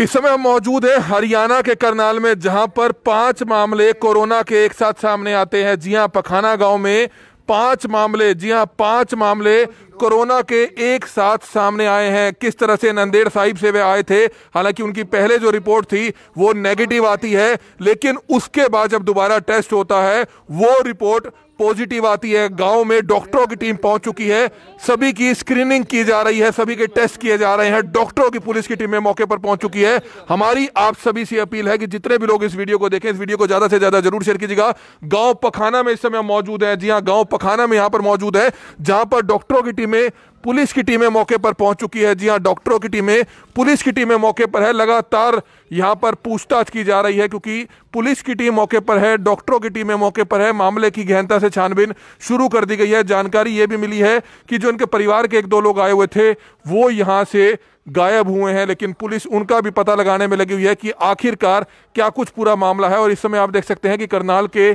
इस समय हम मौजूद हैं हरियाणा के करनाल में जहां पर पांच मामले कोरोना के एक साथ सामने आते हैं जी हां पखाना गांव में पांच मामले जी हां पांच मामले कोरोना के एक साथ सामने आए हैं किस तरह से नंदेड़ साहिब से वे आए थे हालांकि उनकी पहले जो रिपोर्ट थी वो नेगेटिव आती है लेकिन उसके बाद जब दोबारा टेस्ट होता है वो रिपोर्ट पॉजिटिव आती है गांव में डॉक्टरों की टीम पहुंच चुकी है सभी की स्क्रीनिंग की जा रही है सभी के टेस्ट किए जा रहे हैं डॉक्टरों की पुलिस की टीमें मौके पर पहुंच चुकी है हमारी आप सभी से अपील है कि जितने भी लोग इस वीडियो को देखें इस वीडियो को ज्यादा से ज्यादा जरूर शेयर कीजिएगा गांव पखाना में इस समय मौजूद है जी हाँ गांव पखाना में यहां पर मौजूद है जहां पर डॉक्टरों की टीमें पुलिस की टीमें मौके पर पहुंच चुकी है जी हाँ डॉक्टरों की टीमें पुलिस की टीमें मौके पर है लगातार यहाँ पर पूछताछ की जा रही है क्योंकि पुलिस की टीम मौके पर है डॉक्टरों की टीमें मौके पर है मामले की गहनता से छानबीन शुरू कर दी गई है जानकारी ये भी मिली है कि जो इनके परिवार के एक दो लोग आए हुए थे वो यहाँ से गायब हुए हैं लेकिन पुलिस उनका भी पता लगाने में लगी हुई है कि आखिरकार क्या कुछ पूरा मामला है और इस समय आप देख सकते हैं कि करनाल के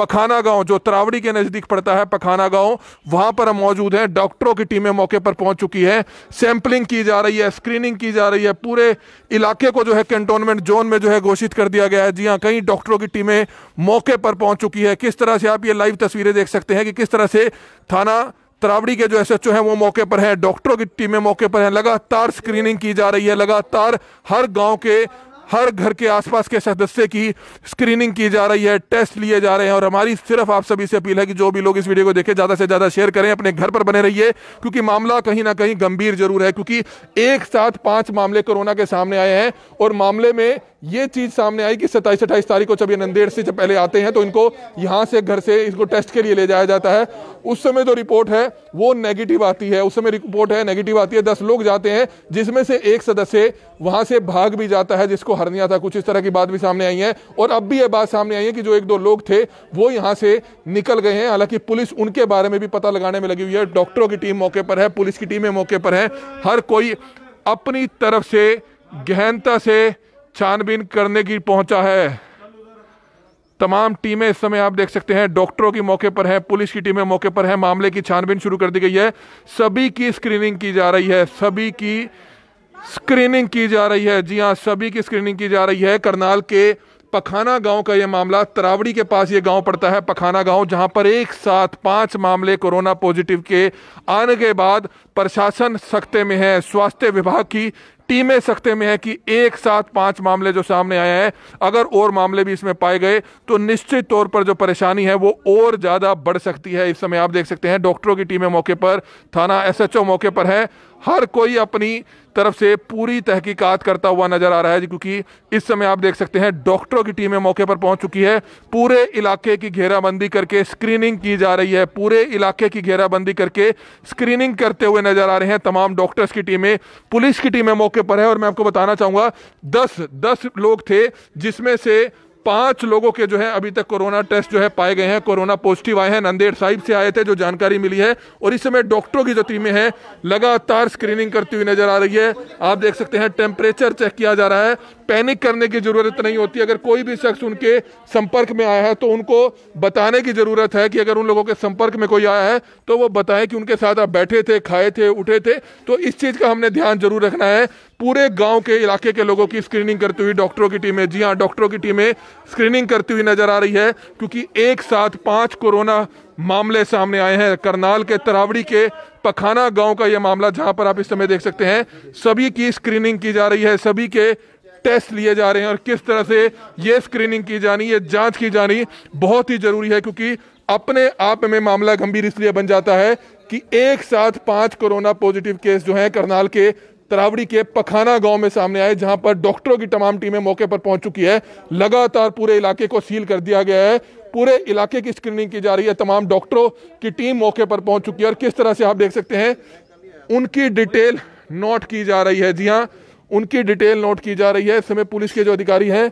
पखाना गांव जो तरावड़ी के नज़दीक पड़ता है पखाना गांव वहां पर हम मौजूद हैं डॉक्टरों की टीमें मौके पर पहुंच चुकी है सैंपलिंग की जा रही है स्क्रीनिंग की जा रही है पूरे इलाके को जो है कंटोनमेंट जोन में जो है घोषित कर दिया गया है जी हाँ कई डॉक्टरों की टीमें मौके पर पहुंच चुकी है किस तरह से आप ये लाइव तस्वीरें देख सकते हैं कि किस तरह से थाना तरावड़ी के जो एस एच है वो मौके पर हैं डॉक्टरों की टीमें मौके पर हैं लगातार स्क्रीनिंग की जा रही है लगातार हर गांव के हर घर के आसपास के सदस्य की स्क्रीनिंग की जा रही है टेस्ट लिए जा रहे हैं और हमारी सिर्फ आप सभी से अपील है कि जो भी लोग इस वीडियो को देखें ज़्यादा से ज़्यादा शेयर करें अपने घर पर बने रहिए क्योंकि मामला कहीं ना कहीं गंभीर जरूर है क्योंकि एक साथ पांच मामले कोरोना के सामने आए हैं और मामले में ये चीज़ सामने आई कि सत्ताईस अट्ठाईस तारीख को जब ये नंदेड़ से जब पहले आते हैं तो इनको यहाँ से घर से इसको टेस्ट के लिए ले जाया जाता है उस समय जो रिपोर्ट है वो नेगेटिव आती है उस समय रिपोर्ट है नेगेटिव आती है दस लोग जाते हैं जिसमें से एक सदस्य वहां से भाग भी जाता है जिसको हरनिया था कुछ इस तरह की बात भी सामने आई है और अब भी ये बात सामने आई है कि जो एक दो लोग थे वो यहां से निकल गए हैं हालांकि पुलिस उनके बारे में भी पता लगाने में लगी हुई है डॉक्टरों की टीम मौके पर है पुलिस की टीमें मौके पर है हर कोई अपनी तरफ से गहनता से छानबीन करने की पहुंचा है तमाम टीमें इस समय आप देख सकते हैं डॉक्टरों की मौके पर है पुलिस की टीमें मौके पर है मामले की छानबीन शुरू कर दी गई है सभी की स्क्रीनिंग की जा रही है सभी की स्क्रीनिंग की जा रही है जी हाँ सभी की स्क्रीनिंग की जा रही है करनाल के पखाना गांव का यह मामला तरावड़ी के पास ये गांव पड़ता है पखाना गांव जहां पर एक साथ पांच मामले कोरोना पॉजिटिव के आने के बाद प्रशासन सख्ते में है स्वास्थ्य विभाग की टीमें सख्ते में है कि एक साथ पांच मामले जो सामने आए हैं अगर और मामले भी इसमें पाए गए तो निश्चित तौर पर जो परेशानी है वो और ज़्यादा बढ़ सकती है इस समय आप देख सकते हैं डॉक्टरों की टीमें मौके पर थाना एसएचओ मौके पर है हर कोई अपनी तरफ से पूरी तहकीकात करता हुआ नजर आ रहा है क्योंकि इस समय आप देख सकते हैं डॉक्टरों की टीमें मौके पर पहुंच चुकी है पूरे इलाके की घेराबंदी करके स्क्रीनिंग की जा रही है पूरे इलाके की घेराबंदी करके स्क्रीनिंग करते हुए नजर आ रहे हैं तमाम डॉक्टर्स की टीमें पुलिस की टीमें मौके पर है और मैं आपको बताना चाहूंगा दस दस लोग थे जिसमें से पांच लोगों के जो है अभी तक कोरोना टेस्ट जो है पाए गए हैं कोरोना पॉजिटिव आए हैं नंदेड़ साहिब से आए थे जो जानकारी मिली है और इस समय डॉक्टरों की जो टीमें हैं लगातार स्क्रीनिंग करती हुई नजर आ रही है आप देख सकते हैं टेम्परेचर चेक किया जा रहा है पैनिक करने की ज़रूरत नहीं होती अगर कोई भी शख्स उनके संपर्क में आया है तो उनको बताने की ज़रूरत है कि अगर उन लोगों के संपर्क में कोई आया है तो वो बताएं कि उनके साथ आप बैठे थे खाए थे उठे थे तो इस चीज़ का हमने ध्यान जरूर रखना है पूरे गांव के इलाके के लोगों की स्क्रीनिंग करती हुई डॉक्टरों की टीमें जी हाँ डॉक्टरों की टीमें स्क्रीनिंग करती हुई नजर आ रही है क्योंकि एक साथ पांच कोरोना मामले सामने आए हैं करनाल के तरावड़ी के पखाना गांव का यह मामला जहां पर आप इस समय देख सकते हैं सभी की स्क्रीनिंग की जा रही है सभी के टेस्ट लिए जा रहे हैं और किस तरह से ये स्क्रीनिंग की जानी ये जांच की जानी बहुत ही जरूरी है क्योंकि अपने आप में मामला गंभीर इसलिए बन जाता है कि एक साथ पांच कोरोना पॉजिटिव केस जो हैं करनाल के तरावड़ी के पखाना गांव में सामने आए जहां पर डॉक्टरों की तमाम टीमें मौके पर पहुंच चुकी है लगातार पूरे इलाके को सील कर दिया गया है पूरे इलाके की स्क्रीनिंग की जा रही है तमाम डॉक्टरों की टीम मौके पर पहुंच चुकी है और किस तरह से आप देख सकते हैं उनकी डिटेल नोट की जा रही है जी हाँ उनकी डिटेल नोट की जा रही है इस समय पुलिस के जो अधिकारी हैं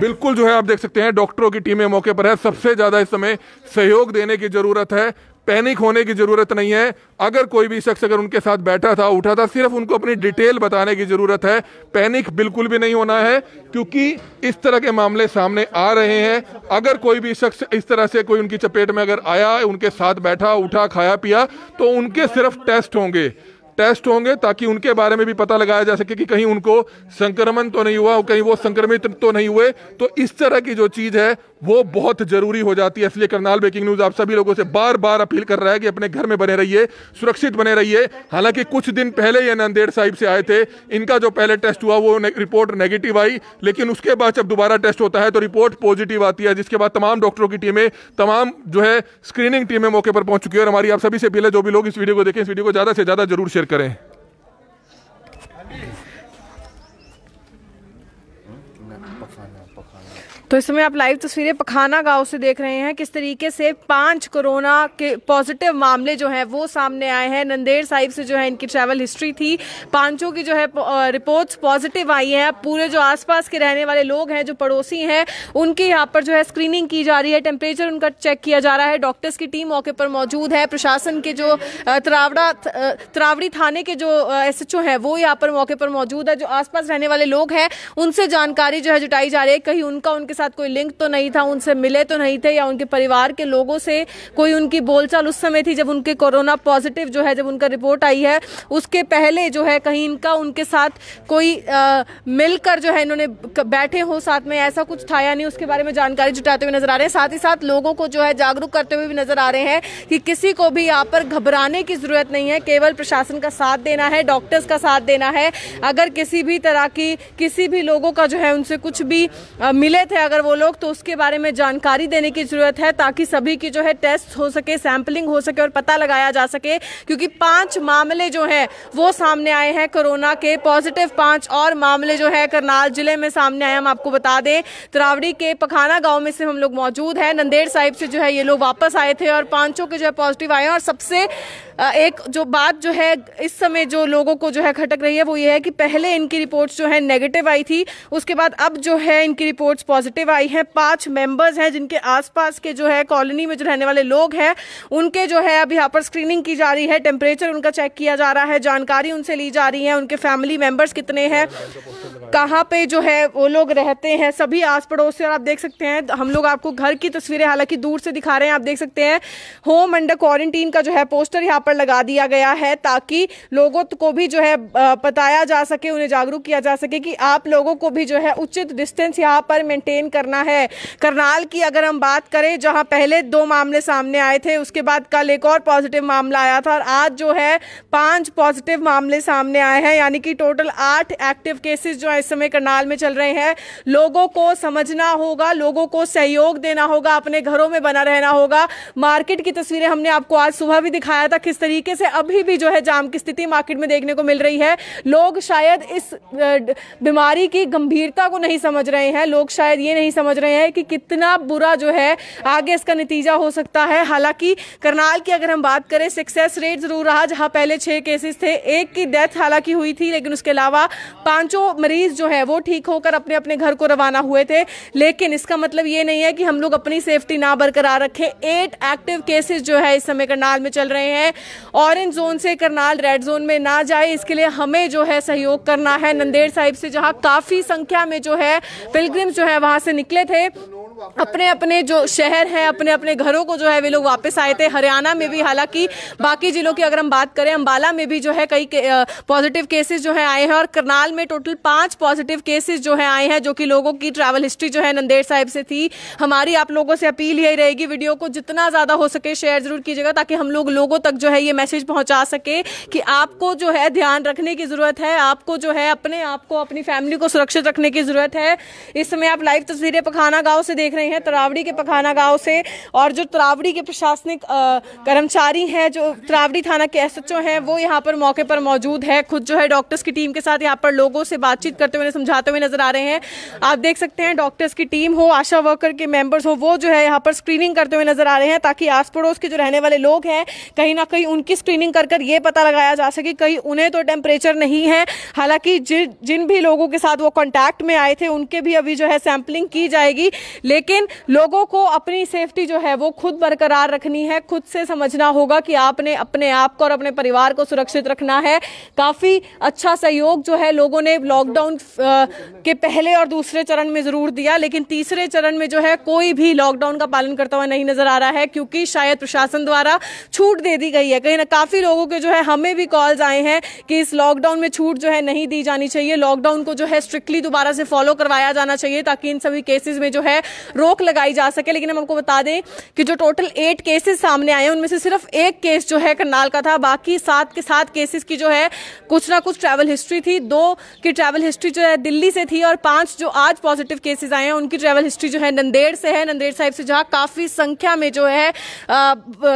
बिल्कुल जो है आप देख सकते हैं डॉक्टरों की टीमें मौके पर है सबसे ज्यादा इस समय सहयोग देने की जरूरत है पैनिक होने की ज़रूरत नहीं है अगर कोई भी शख्स अगर उनके साथ बैठा था उठा था सिर्फ उनको अपनी डिटेल बताने की ज़रूरत है पैनिक बिल्कुल भी नहीं होना है क्योंकि इस तरह के मामले सामने आ रहे हैं अगर कोई भी शख्स इस तरह से कोई उनकी चपेट में अगर आया उनके साथ बैठा उठा खाया पिया तो उनके सिर्फ टेस्ट होंगे टेस्ट होंगे ताकि उनके बारे में भी पता लगाया जा सके कि कहीं उनको संक्रमण तो नहीं हुआ कहीं वो संक्रमित तो नहीं हुए तो इस तरह की जो चीज़ है वो बहुत ज़रूरी हो जाती है इसलिए करनाल ब्रेकिंग न्यूज़ आप सभी लोगों से बार बार अपील कर रहा है कि अपने घर में बने रहिए सुरक्षित बने रहिए हालांकि कुछ दिन पहले ये नंदेड़ साहिब से आए थे इनका जो पहले टेस्ट हुआ वो ने, रिपोर्ट नेगेटिव आई लेकिन उसके बाद जब दोबारा टेस्ट होता है तो रिपोर्ट पॉजिटिव आती है जिसके बाद तमाम डॉक्टरों की टीमें तमाम जो है स्क्रीनिंग टीमें मौके पर पहुंच चुकी है और हमारी आप सभी से अपील है जो भी लोग इस वीडियो को देखें इस वीडियो को ज़्यादा से ज़्यादा जरूर शेयर शेयर करें तो इस समय आप लाइव तस्वीरें पखाना गांव से देख रहे हैं किस तरीके से पांच कोरोना के पॉजिटिव मामले जो हैं वो सामने आए हैं नंदेड़ साहिब से जो है इनकी ट्रैवल हिस्ट्री थी पांचों की जो है रिपोर्ट्स पॉजिटिव आई हैं पूरे जो आसपास के रहने वाले लोग हैं जो पड़ोसी हैं उनके यहाँ पर जो है स्क्रीनिंग की जा रही है टेम्परेचर उनका चेक किया जा रहा है डॉक्टर्स की टीम मौके पर मौजूद है प्रशासन के जो तरावड़ा त्रावड़ी थाने के जो एस एच वो यहाँ पर मौके पर मौजूद है जो आसपास रहने वाले लोग हैं उनसे जानकारी जो है जुटाई जा रही है कहीं उनका उनके साथ कोई लिंक तो नहीं था उनसे मिले तो नहीं थे या उनके परिवार के लोगों से कोई उनकी बोलचाल उस समय थी जब उनके कोरोना पॉजिटिव जो है जब उनका रिपोर्ट आई है उसके पहले जो है कहीं इनका उनके साथ कोई मिलकर जो है इन्होंने बैठे हो साथ में ऐसा कुछ था या नहीं उसके बारे में जानकारी जुटाते हुए नजर आ रहे हैं साथ ही साथ लोगों को जो है जागरूक करते हुए भी नजर आ रहे हैं कि किसी को भी यहाँ पर घबराने की जरूरत नहीं है केवल प्रशासन का साथ देना है डॉक्टर्स का साथ देना है अगर किसी भी तरह की किसी भी लोगों का जो है उनसे कुछ भी मिले थे अगर वो लोग तो उसके बारे में जानकारी देने की ज़रूरत है ताकि सभी की जो है टेस्ट हो सके सैंपलिंग हो सके और पता लगाया जा सके क्योंकि पांच मामले जो हैं वो सामने आए हैं कोरोना के पॉजिटिव पांच और मामले जो है करनाल जिले में सामने आए हम आपको बता दें त्रावड़ी के पखाना गाँव में से हम लोग मौजूद हैं नंदेड़ साहिब से जो है ये लोग वापस आए थे और पांचों के जो है पॉजिटिव आए और सबसे एक जो बात जो है इस समय जो लोगों को जो है खटक रही है वो ये है कि पहले इनकी रिपोर्ट्स जो है नेगेटिव आई थी उसके बाद अब जो है इनकी रिपोर्ट्स पॉजिटिव आई है पांच मेंबर्स हैं जिनके आसपास के जो है कॉलोनी में जो रहने वाले लोग हैं उनके जो है अब यहाँ पर स्क्रीनिंग की जा रही है टेम्परेचर उनका चेक किया जा रहा है जानकारी उनसे ली जा रही है उनके फैमिली मेंबर्स कितने हैं कहाँ पे जो है वो लोग रहते हैं सभी आस पड़ोस से और आप देख सकते हैं हम लोग आपको घर की तस्वीरें हालांकि दूर से दिखा रहे हैं आप देख सकते हैं होम अंडर क्वारंटीन का जो है पोस्टर यहाँ पर पर लगा दिया गया है ताकि लोगों को भी जो है बताया जा सके उन्हें जागरूक किया जा सके कि आप लोगों को भी जो है उचित डिस्टेंस यहाँ पर मेंटेन करना है करनाल की अगर हम बात करें जहाँ पहले दो मामले सामने आए थे उसके बाद कल एक और पॉजिटिव मामला आया था और आज जो है पांच पॉजिटिव मामले सामने आए हैं यानी कि टोटल आठ एक्टिव केसेस जो है इस समय करनाल में चल रहे हैं लोगों को समझना होगा लोगों को सहयोग देना होगा अपने घरों में बना रहना होगा मार्केट की तस्वीरें हमने आपको आज सुबह भी दिखाया था किस तरीके से अभी भी जो है जाम की स्थिति मार्केट में देखने को मिल रही है लोग शायद इस बीमारी की गंभीरता को नहीं समझ रहे हैं लोग शायद ये नहीं समझ रहे हैं कि कितना बुरा जो है आगे इसका नतीजा हो सकता है हालांकि करनाल की अगर हम बात करें सक्सेस रेट जरूर रहा जहां पहले छः केसेस थे एक की डेथ हालांकि हुई थी लेकिन उसके अलावा पांचों मरीज जो है वो ठीक होकर अपने अपने घर को रवाना हुए थे लेकिन इसका मतलब ये नहीं है कि हम लोग अपनी सेफ्टी ना बरकरार रखें एट एक्टिव केसेस जो है इस समय करनाल में चल रहे हैं ऑरेंज जोन से करनाल रेड जोन में ना जाए इसके लिए हमें जो है सहयोग करना है नंदेड़ साहिब से जहाँ काफ़ी संख्या में जो है पिलग्रिम्स जो है वहाँ से निकले थे अपने अपने जो शहर हैं अपने अपने घरों को जो है वे लोग वापस आए थे हरियाणा में भी हालांकि बाकी जिलों की अगर हम बात करें अम्बाला में भी जो है कई के, पॉजिटिव केसेस जो है आए हैं और करनाल में टोटल पांच पॉजिटिव केसेस जो है आए हैं जो कि लोगों की ट्रैवल हिस्ट्री जो है नंदेड़ साहिब से थी हमारी आप लोगों से अपील यही रहेगी वीडियो को जितना ज़्यादा हो सके शेयर जरूर कीजिएगा ताकि हम लोग लोगों तक जो है ये मैसेज पहुंचा सके कि आपको जो है ध्यान रखने की ज़रूरत है आपको जो है अपने आप को अपनी फैमिली को सुरक्षित रखने की ज़रूरत है इस समय आप लाइव तस्वीरें पखाना गाँव से देख देख रहे हैं त्रावड़ी के पखाना गांव से और जो त्रावड़ी के प्रशासनिक कर्मचारी हैं जो त्रावड़ी थाना के एस हैं वो यहाँ पर मौके पर मौजूद है खुद जो है डॉक्टर्स की टीम के साथ यहाँ पर लोगों से बातचीत करते हुए समझाते हुए नजर आ रहे हैं आप देख सकते हैं डॉक्टर्स की टीम हो आशा वर्कर के मेंबर्स हो वो जो है यहाँ पर स्क्रीनिंग करते हुए नजर आ रहे हैं ताकि आस पड़ोस के जो रहने वाले लोग हैं कहीं ना कहीं उनकी स्क्रीनिंग कर कर ये पता लगाया जा सके कहीं उन्हें तो टेम्परेचर नहीं है हालांकि जिन भी लोगों के साथ वो कॉन्टैक्ट में आए थे उनके भी अभी जो है सैंपलिंग की जाएगी लेकिन लेकिन लोगों को अपनी सेफ्टी जो है वो खुद बरकरार रखनी है खुद से समझना होगा कि आपने अपने आप को और अपने परिवार को सुरक्षित रखना है काफ़ी अच्छा सहयोग जो है लोगों ने लॉकडाउन के पहले और दूसरे चरण में ज़रूर दिया लेकिन तीसरे चरण में जो है कोई भी लॉकडाउन का पालन करता हुआ नहीं नज़र आ रहा है क्योंकि शायद प्रशासन द्वारा छूट दे दी गई है कहीं ना काफ़ी लोगों के जो है हमें भी कॉल्स आए हैं कि इस लॉकडाउन में छूट जो है नहीं दी जानी चाहिए लॉकडाउन को जो है स्ट्रिक्टली दोबारा से फॉलो करवाया जाना चाहिए ताकि इन सभी केसेस में जो है रोक लगाई जा सके लेकिन हम आपको बता दें कि जो टोटल एट केसेस सामने आए हैं उनमें से सिर्फ एक केस जो है करनाल का था बाकी सात के सात केसेस की जो है कुछ ना कुछ ट्रैवल हिस्ट्री थी दो की ट्रैवल हिस्ट्री जो है दिल्ली से थी और पांच जो आज पॉजिटिव केसेस आए हैं उनकी ट्रैवल हिस्ट्री जो है नंदेड़ से है नंदेड़ साहिब से जहाँ काफ़ी संख्या में जो है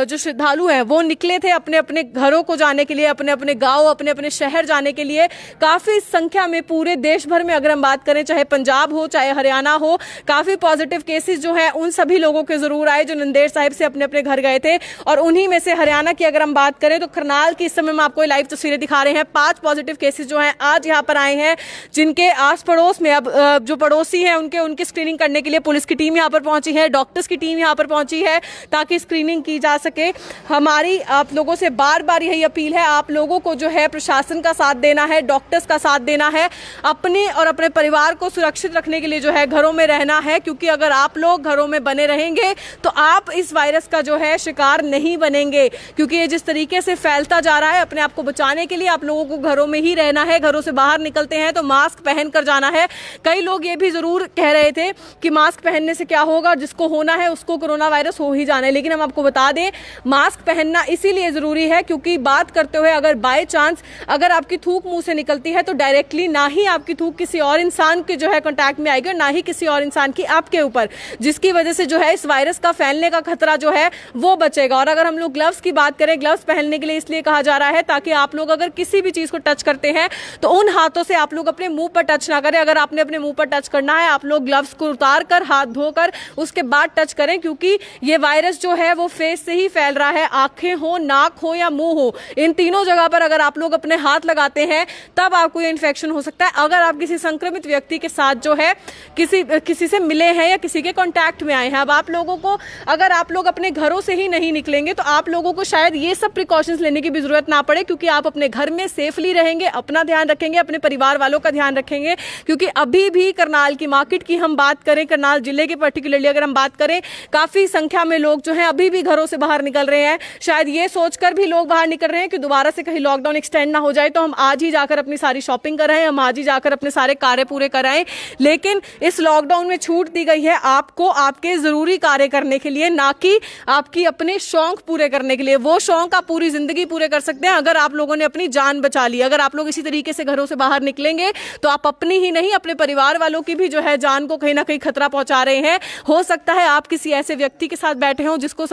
जो श्रद्धालु हैं वो निकले थे अपने अपने घरों को जाने के लिए अपने अपने गांव अपने अपने शहर जाने के लिए काफ़ी संख्या में पूरे देश भर में अगर हम बात करें चाहे पंजाब हो चाहे हरियाणा हो काफ़ी पॉजिटिव केसेस जो है उन सभी लोगों के जरूर आए जो नंदेड़ साहिब से अपने अपने घर गए थे और उन्हीं में से हरियाणा की अगर हम बात करें तो करनाल की इस समय हम आपको लाइव तस्वीरें दिखा रहे हैं पांच पॉजिटिव केसेस जो है आज यहाँ पर आए हैं जिनके आस पड़ोस में अब जो पड़ोसी हैं उनके उनकी स्क्रीनिंग करने के लिए पुलिस की टीम यहाँ पर पहुंची है डॉक्टर्स की टीम यहाँ पर पहुंची है ताकि स्क्रीनिंग की जा सके हमारी आप लोगों से बार बार यही अपील है आप लोगों को जो है प्रशासन का साथ देना है डॉक्टर्स का साथ देना है अपने और अपने परिवार को सुरक्षित रखने के लिए जो है घरों में रहना है क्योंकि अगर अगर आप लोग घरों में बने रहेंगे तो आप इस वायरस का जो है शिकार नहीं बनेंगे क्योंकि ये जिस तरीके से फैलता जा रहा है अपने आप को बचाने के लिए आप लोगों को घरों में ही रहना है घरों से बाहर निकलते हैं तो मास्क पहन कर जाना है कई लोग ये भी ज़रूर कह रहे थे कि मास्क पहनने से क्या होगा जिसको होना है उसको कोरोना वायरस हो ही जाना है लेकिन हम आपको बता दें मास्क पहनना इसीलिए ज़रूरी है क्योंकि बात करते हुए अगर बाय चांस अगर आपकी थूक मुंह से निकलती है तो डायरेक्टली ना ही आपकी थूक किसी और इंसान के जो है कॉन्टैक्ट में आएगी ना ही किसी और इंसान की आपके ऊपर ऊपर जिसकी वजह से जो है इस वायरस का फैलने का खतरा जो है वो बचेगा और अगर हम लोग ग्लव्स की बात करें ग्लव्स पहनने के लिए इसलिए कहा जा रहा है ताकि आप लोग अगर किसी भी चीज़ को टच करते हैं तो उन हाथों से आप लोग अपने मुंह पर टच ना करें अगर आपने अपने मुंह पर टच करना है आप लोग ग्लव्स को उतार कर हाथ धोकर उसके बाद टच करें क्योंकि ये वायरस जो है वो फेस से ही फैल रहा है आंखें हो नाक हो या मुंह हो इन तीनों जगह पर अगर आप लोग अपने हाथ लगाते हैं तब आपको ये इन्फेक्शन हो सकता है अगर आप किसी संक्रमित व्यक्ति के साथ जो है किसी किसी से मिले हैं या किसी के कॉन्टैक्ट में आए हैं अब आप लोगों को अगर आप लोग अपने घरों से ही नहीं निकलेंगे तो आप लोगों को शायद ये सब प्रिकॉशंस लेने की भी जरूरत ना पड़े क्योंकि आप अपने घर में सेफली रहेंगे अपना ध्यान रखेंगे अपने परिवार वालों का ध्यान रखेंगे क्योंकि अभी भी करनाल की मार्केट की हम बात करें करनाल जिले के पर्टिकुलरली अगर हम बात करें काफ़ी संख्या में लोग जो है अभी भी घरों से बाहर निकल रहे हैं शायद ये सोचकर भी लोग बाहर निकल रहे हैं कि दोबारा से कहीं लॉकडाउन एक्सटेंड ना हो जाए तो हम आज ही जाकर अपनी सारी शॉपिंग कराएं हम आज ही जाकर अपने सारे कार्य पूरे कराएं लेकिन इस लॉकडाउन में छूट दी गई है है आपको आपके ज़रूरी कार्य करने के लिए ना कि आपकी अपने शौक पूरे करने के लिए वो शौक आप पूरी ज़िंदगी पूरे कर सकते हैं अगर आप लोगों ने अपनी जान बचा ली अगर आप लोग इसी तरीके से घरों से बाहर निकलेंगे तो आप अपनी ही नहीं अपने परिवार वालों की भी जो है जान को कहीं ना कहीं खतरा पहुंचा रहे हैं हो सकता है आप किसी ऐसे व्यक्ति के साथ बैठे हों जिसको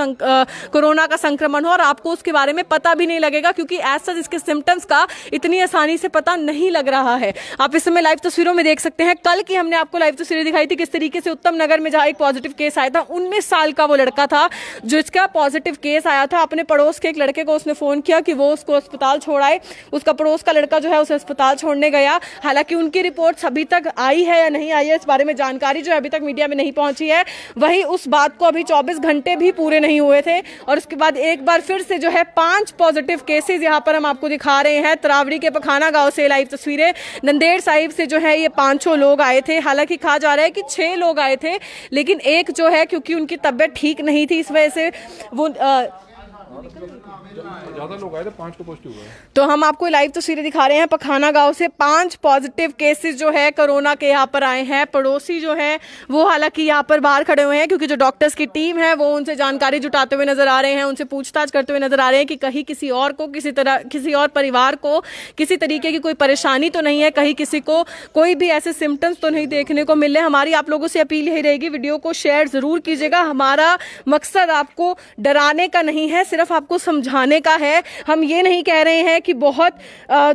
कोरोना का संक्रमण हो और आपको उसके बारे में पता भी नहीं लगेगा क्योंकि एज सच इसके सिम्टम्स का इतनी आसानी से पता नहीं लग रहा है आप इस समय लाइव तस्वीरों में देख सकते हैं कल की हमने आपको लाइव तस्वीरें दिखाई थी किस तरीके से उत्तम नगर नगर में जहाँ एक पॉजिटिव केस आया था उन्नीस साल का वो लड़का था जिसका पॉजिटिव केस आया था अपने पड़ोस के एक लड़के को उसने फ़ोन किया कि वो उसको अस्पताल छोड़ाए उसका पड़ोस का लड़का जो है उसे अस्पताल छोड़ने गया हालांकि उनकी रिपोर्ट अभी तक आई है या नहीं आई है इस बारे में जानकारी जो है अभी तक मीडिया में नहीं पहुंची है वही उस बात को अभी चौबीस घंटे भी पूरे नहीं हुए थे और उसके बाद एक बार फिर से जो है पांच पॉजिटिव केसेस यहाँ पर हम आपको दिखा रहे हैं त्रावड़ी के पखाना गांव से लाइव तस्वीरें नंदेड़ साहिब से जो है ये पांचों लोग आए थे हालांकि कहा जा रहा है कि छह लोग आए थे लेकिन एक जो है क्योंकि उनकी तबीयत ठीक नहीं थी इस वजह से वो आ, हाँ, ज्यादा लोग आए थे पांच को तो पॉजिटिव हुए तो हम आपको लाइव तस्वीरें तो दिखा रहे हैं पखाना गांव से पांच पॉजिटिव केसेस जो है कोरोना के यहाँ पर आए हैं पड़ोसी जो है वो हालांकि यहाँ पर बाहर खड़े हुए हैं क्योंकि जो डॉक्टर्स की टीम है वो उनसे जानकारी जुटाते हुए नजर आ रहे हैं उनसे पूछताछ करते हुए नजर आ रहे हैं कि कहीं किसी और को किसी तरह किसी और परिवार को किसी तरीके की कोई परेशानी तो नहीं है कहीं किसी को कोई भी ऐसे सिम्टम्स तो नहीं देखने को मिले हमारी आप लोगों से अपील यही रहेगी वीडियो को शेयर जरूर कीजिएगा हमारा मकसद आपको डराने का नहीं है सिर्फ सिर्फ आपको समझाने का है हम ये नहीं कह रहे हैं कि बहुत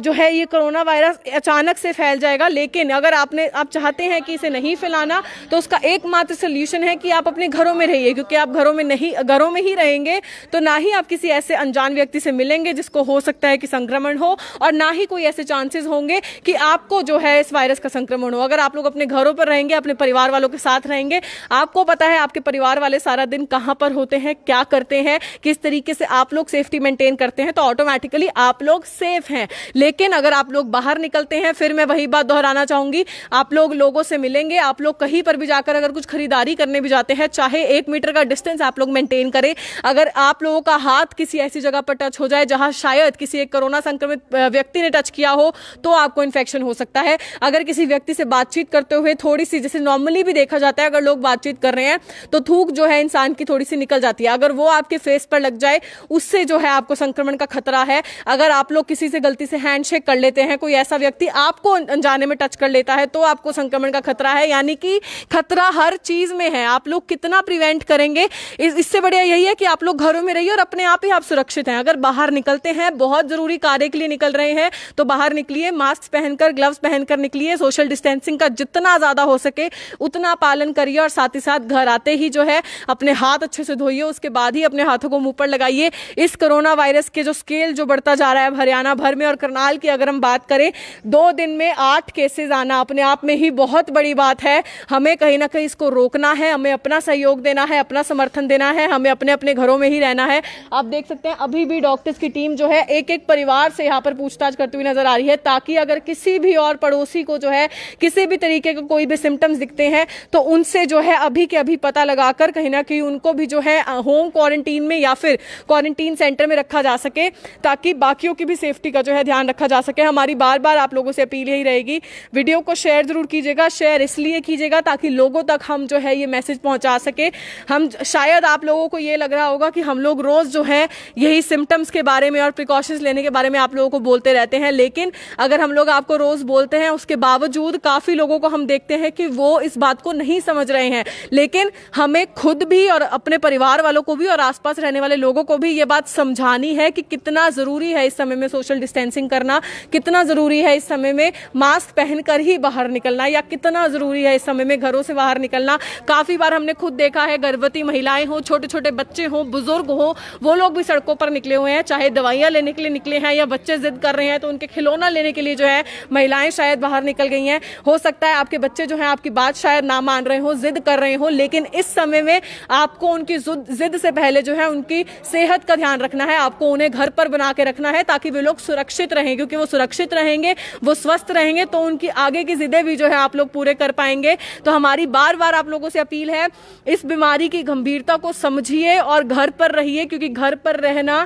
जो है ये कोरोना वायरस अचानक से फैल जाएगा लेकिन अगर आपने आप चाहते हैं कि इसे नहीं फैलाना तो उसका एकमात्र सोल्यूशन है कि आप अपने घरों में रहिए क्योंकि आप घरों में नहीं घरों में ही रहेंगे तो ना ही आप किसी ऐसे अनजान व्यक्ति से मिलेंगे जिसको हो सकता है कि संक्रमण हो और ना ही कोई ऐसे चांसेस होंगे कि आपको जो है इस वायरस का संक्रमण हो अगर आप लोग अपने घरों पर रहेंगे अपने परिवार वालों के साथ रहेंगे आपको पता है आपके परिवार वाले सारा दिन कहां पर होते हैं क्या करते हैं किस तरीके से आप लोग सेफ्टी मेंटेन करते हैं तो ऑटोमेटिकली आप लोग सेफ हैं लेकिन अगर आप लोग बाहर निकलते हैं फिर मैं वही बात दोहराना चाहूंगी आप लोग लोगों से मिलेंगे आप लोग कहीं पर भी जाकर अगर कुछ खरीदारी करने भी जाते हैं चाहे एक मीटर का डिस्टेंस आप लोग मेंटेन करें अगर आप लोगों का हाथ किसी ऐसी जगह पर टच हो जाए जहां शायद किसी एक कोरोना संक्रमित व्यक्ति ने टच किया हो तो आपको इन्फेक्शन हो सकता है अगर किसी व्यक्ति से बातचीत करते हुए थोड़ी सी जैसे नॉर्मली भी देखा जाता है अगर लोग बातचीत कर रहे हैं तो थूक जो है इंसान की थोड़ी सी निकल जाती है अगर वो आपके फेस पर लग जाए उससे जो है आपको संक्रमण का खतरा है अगर आप लोग किसी से गलती से हैंडशेक कर लेते हैं कोई ऐसा व्यक्ति आपको अनजाने में टच कर लेता है तो आपको संक्रमण का खतरा है यानी कि खतरा हर चीज में है आप लोग कितना प्रिवेंट करेंगे इस, इससे बढ़िया यही है कि आप लोग घरों में रहिए और अपने आप ही आप सुरक्षित हैं अगर बाहर निकलते हैं बहुत जरूरी कार्य के लिए निकल रहे हैं तो बाहर निकलिए मास्क पहनकर ग्लव्स पहनकर निकलिए सोशल डिस्टेंसिंग का जितना ज्यादा हो सके उतना पालन करिए और साथ ही साथ घर आते ही जो है अपने हाथ अच्छे से धोइए उसके बाद ही अपने हाथों को मुंह पर लगाइए चाहिए इस कोरोना वायरस के जो स्केल जो बढ़ता जा रहा है हरियाणा भर में और करनाल की अगर हम बात करें दो दिन में आठ केसेज आना अपने आप में ही बहुत बड़ी बात है हमें कहीं ना कहीं इसको रोकना है हमें अपना सहयोग देना है अपना समर्थन देना है हमें अपने अपने घरों में ही रहना है आप देख सकते हैं अभी भी डॉक्टर्स की टीम जो है एक एक परिवार से यहाँ पर पूछताछ करती हुई नजर आ रही है ताकि अगर किसी भी और पड़ोसी को जो है किसी भी तरीके के कोई भी सिम्टम्स दिखते हैं तो उनसे जो है अभी के अभी पता लगाकर कहीं ना कहीं उनको भी जो है होम क्वारंटीन में या फिर क्वारंटीन सेंटर में रखा जा सके ताकि बाकियों की भी सेफ्टी का जो है ध्यान रखा जा सके हमारी बार बार आप लोगों से अपील यही रहेगी वीडियो को शेयर ज़रूर कीजिएगा शेयर इसलिए कीजिएगा ताकि लोगों तक हम जो है ये मैसेज पहुंचा सके हम शायद आप लोगों को ये लग रहा होगा कि हम लोग रोज़ जो है यही सिम्टम्स के बारे में और प्रिकॉशंस लेने के बारे में आप लोगों को बोलते रहते हैं लेकिन अगर हम लोग आपको रोज़ बोलते हैं उसके बावजूद काफ़ी लोगों को हम देखते हैं कि वो इस बात को नहीं समझ रहे हैं लेकिन हमें खुद भी और अपने परिवार वालों को भी और आसपास रहने वाले लोगों को भी ये बात समझानी है कि कितना ज़रूरी है इस समय में सोशल डिस्टेंसिंग करना कितना ज़रूरी है इस समय में मास्क पहनकर ही बाहर निकलना या कितना ज़रूरी है इस समय में घरों से बाहर निकलना काफ़ी बार हमने खुद देखा है गर्भवती महिलाएं हों छोटे छोटे बच्चे हों बुजुर्ग हों वो लोग भी सड़कों पर निकले हुए हैं चाहे दवाइयां लेने के लिए निकले हैं या बच्चे जिद कर रहे हैं तो उनके खिलौना लेने के लिए जो है महिलाएं शायद बाहर निकल गई हैं हो सकता है आपके बच्चे जो है आपकी बात शायद ना मान रहे हो जिद कर रहे हो लेकिन इस समय में आपको उनकी जिद से पहले जो है उनकी सेहत का ध्यान रखना है आपको उन्हें घर पर बना के रखना है ताकि वे लोग सुरक्षित रहें क्योंकि वो सुरक्षित रहेंगे वो स्वस्थ रहेंगे तो उनकी आगे की जिदे भी जो है आप लोग पूरे कर पाएंगे तो हमारी बार बार आप लोगों से अपील है इस बीमारी की गंभीरता को समझिए और घर पर रहिए क्योंकि घर पर रहना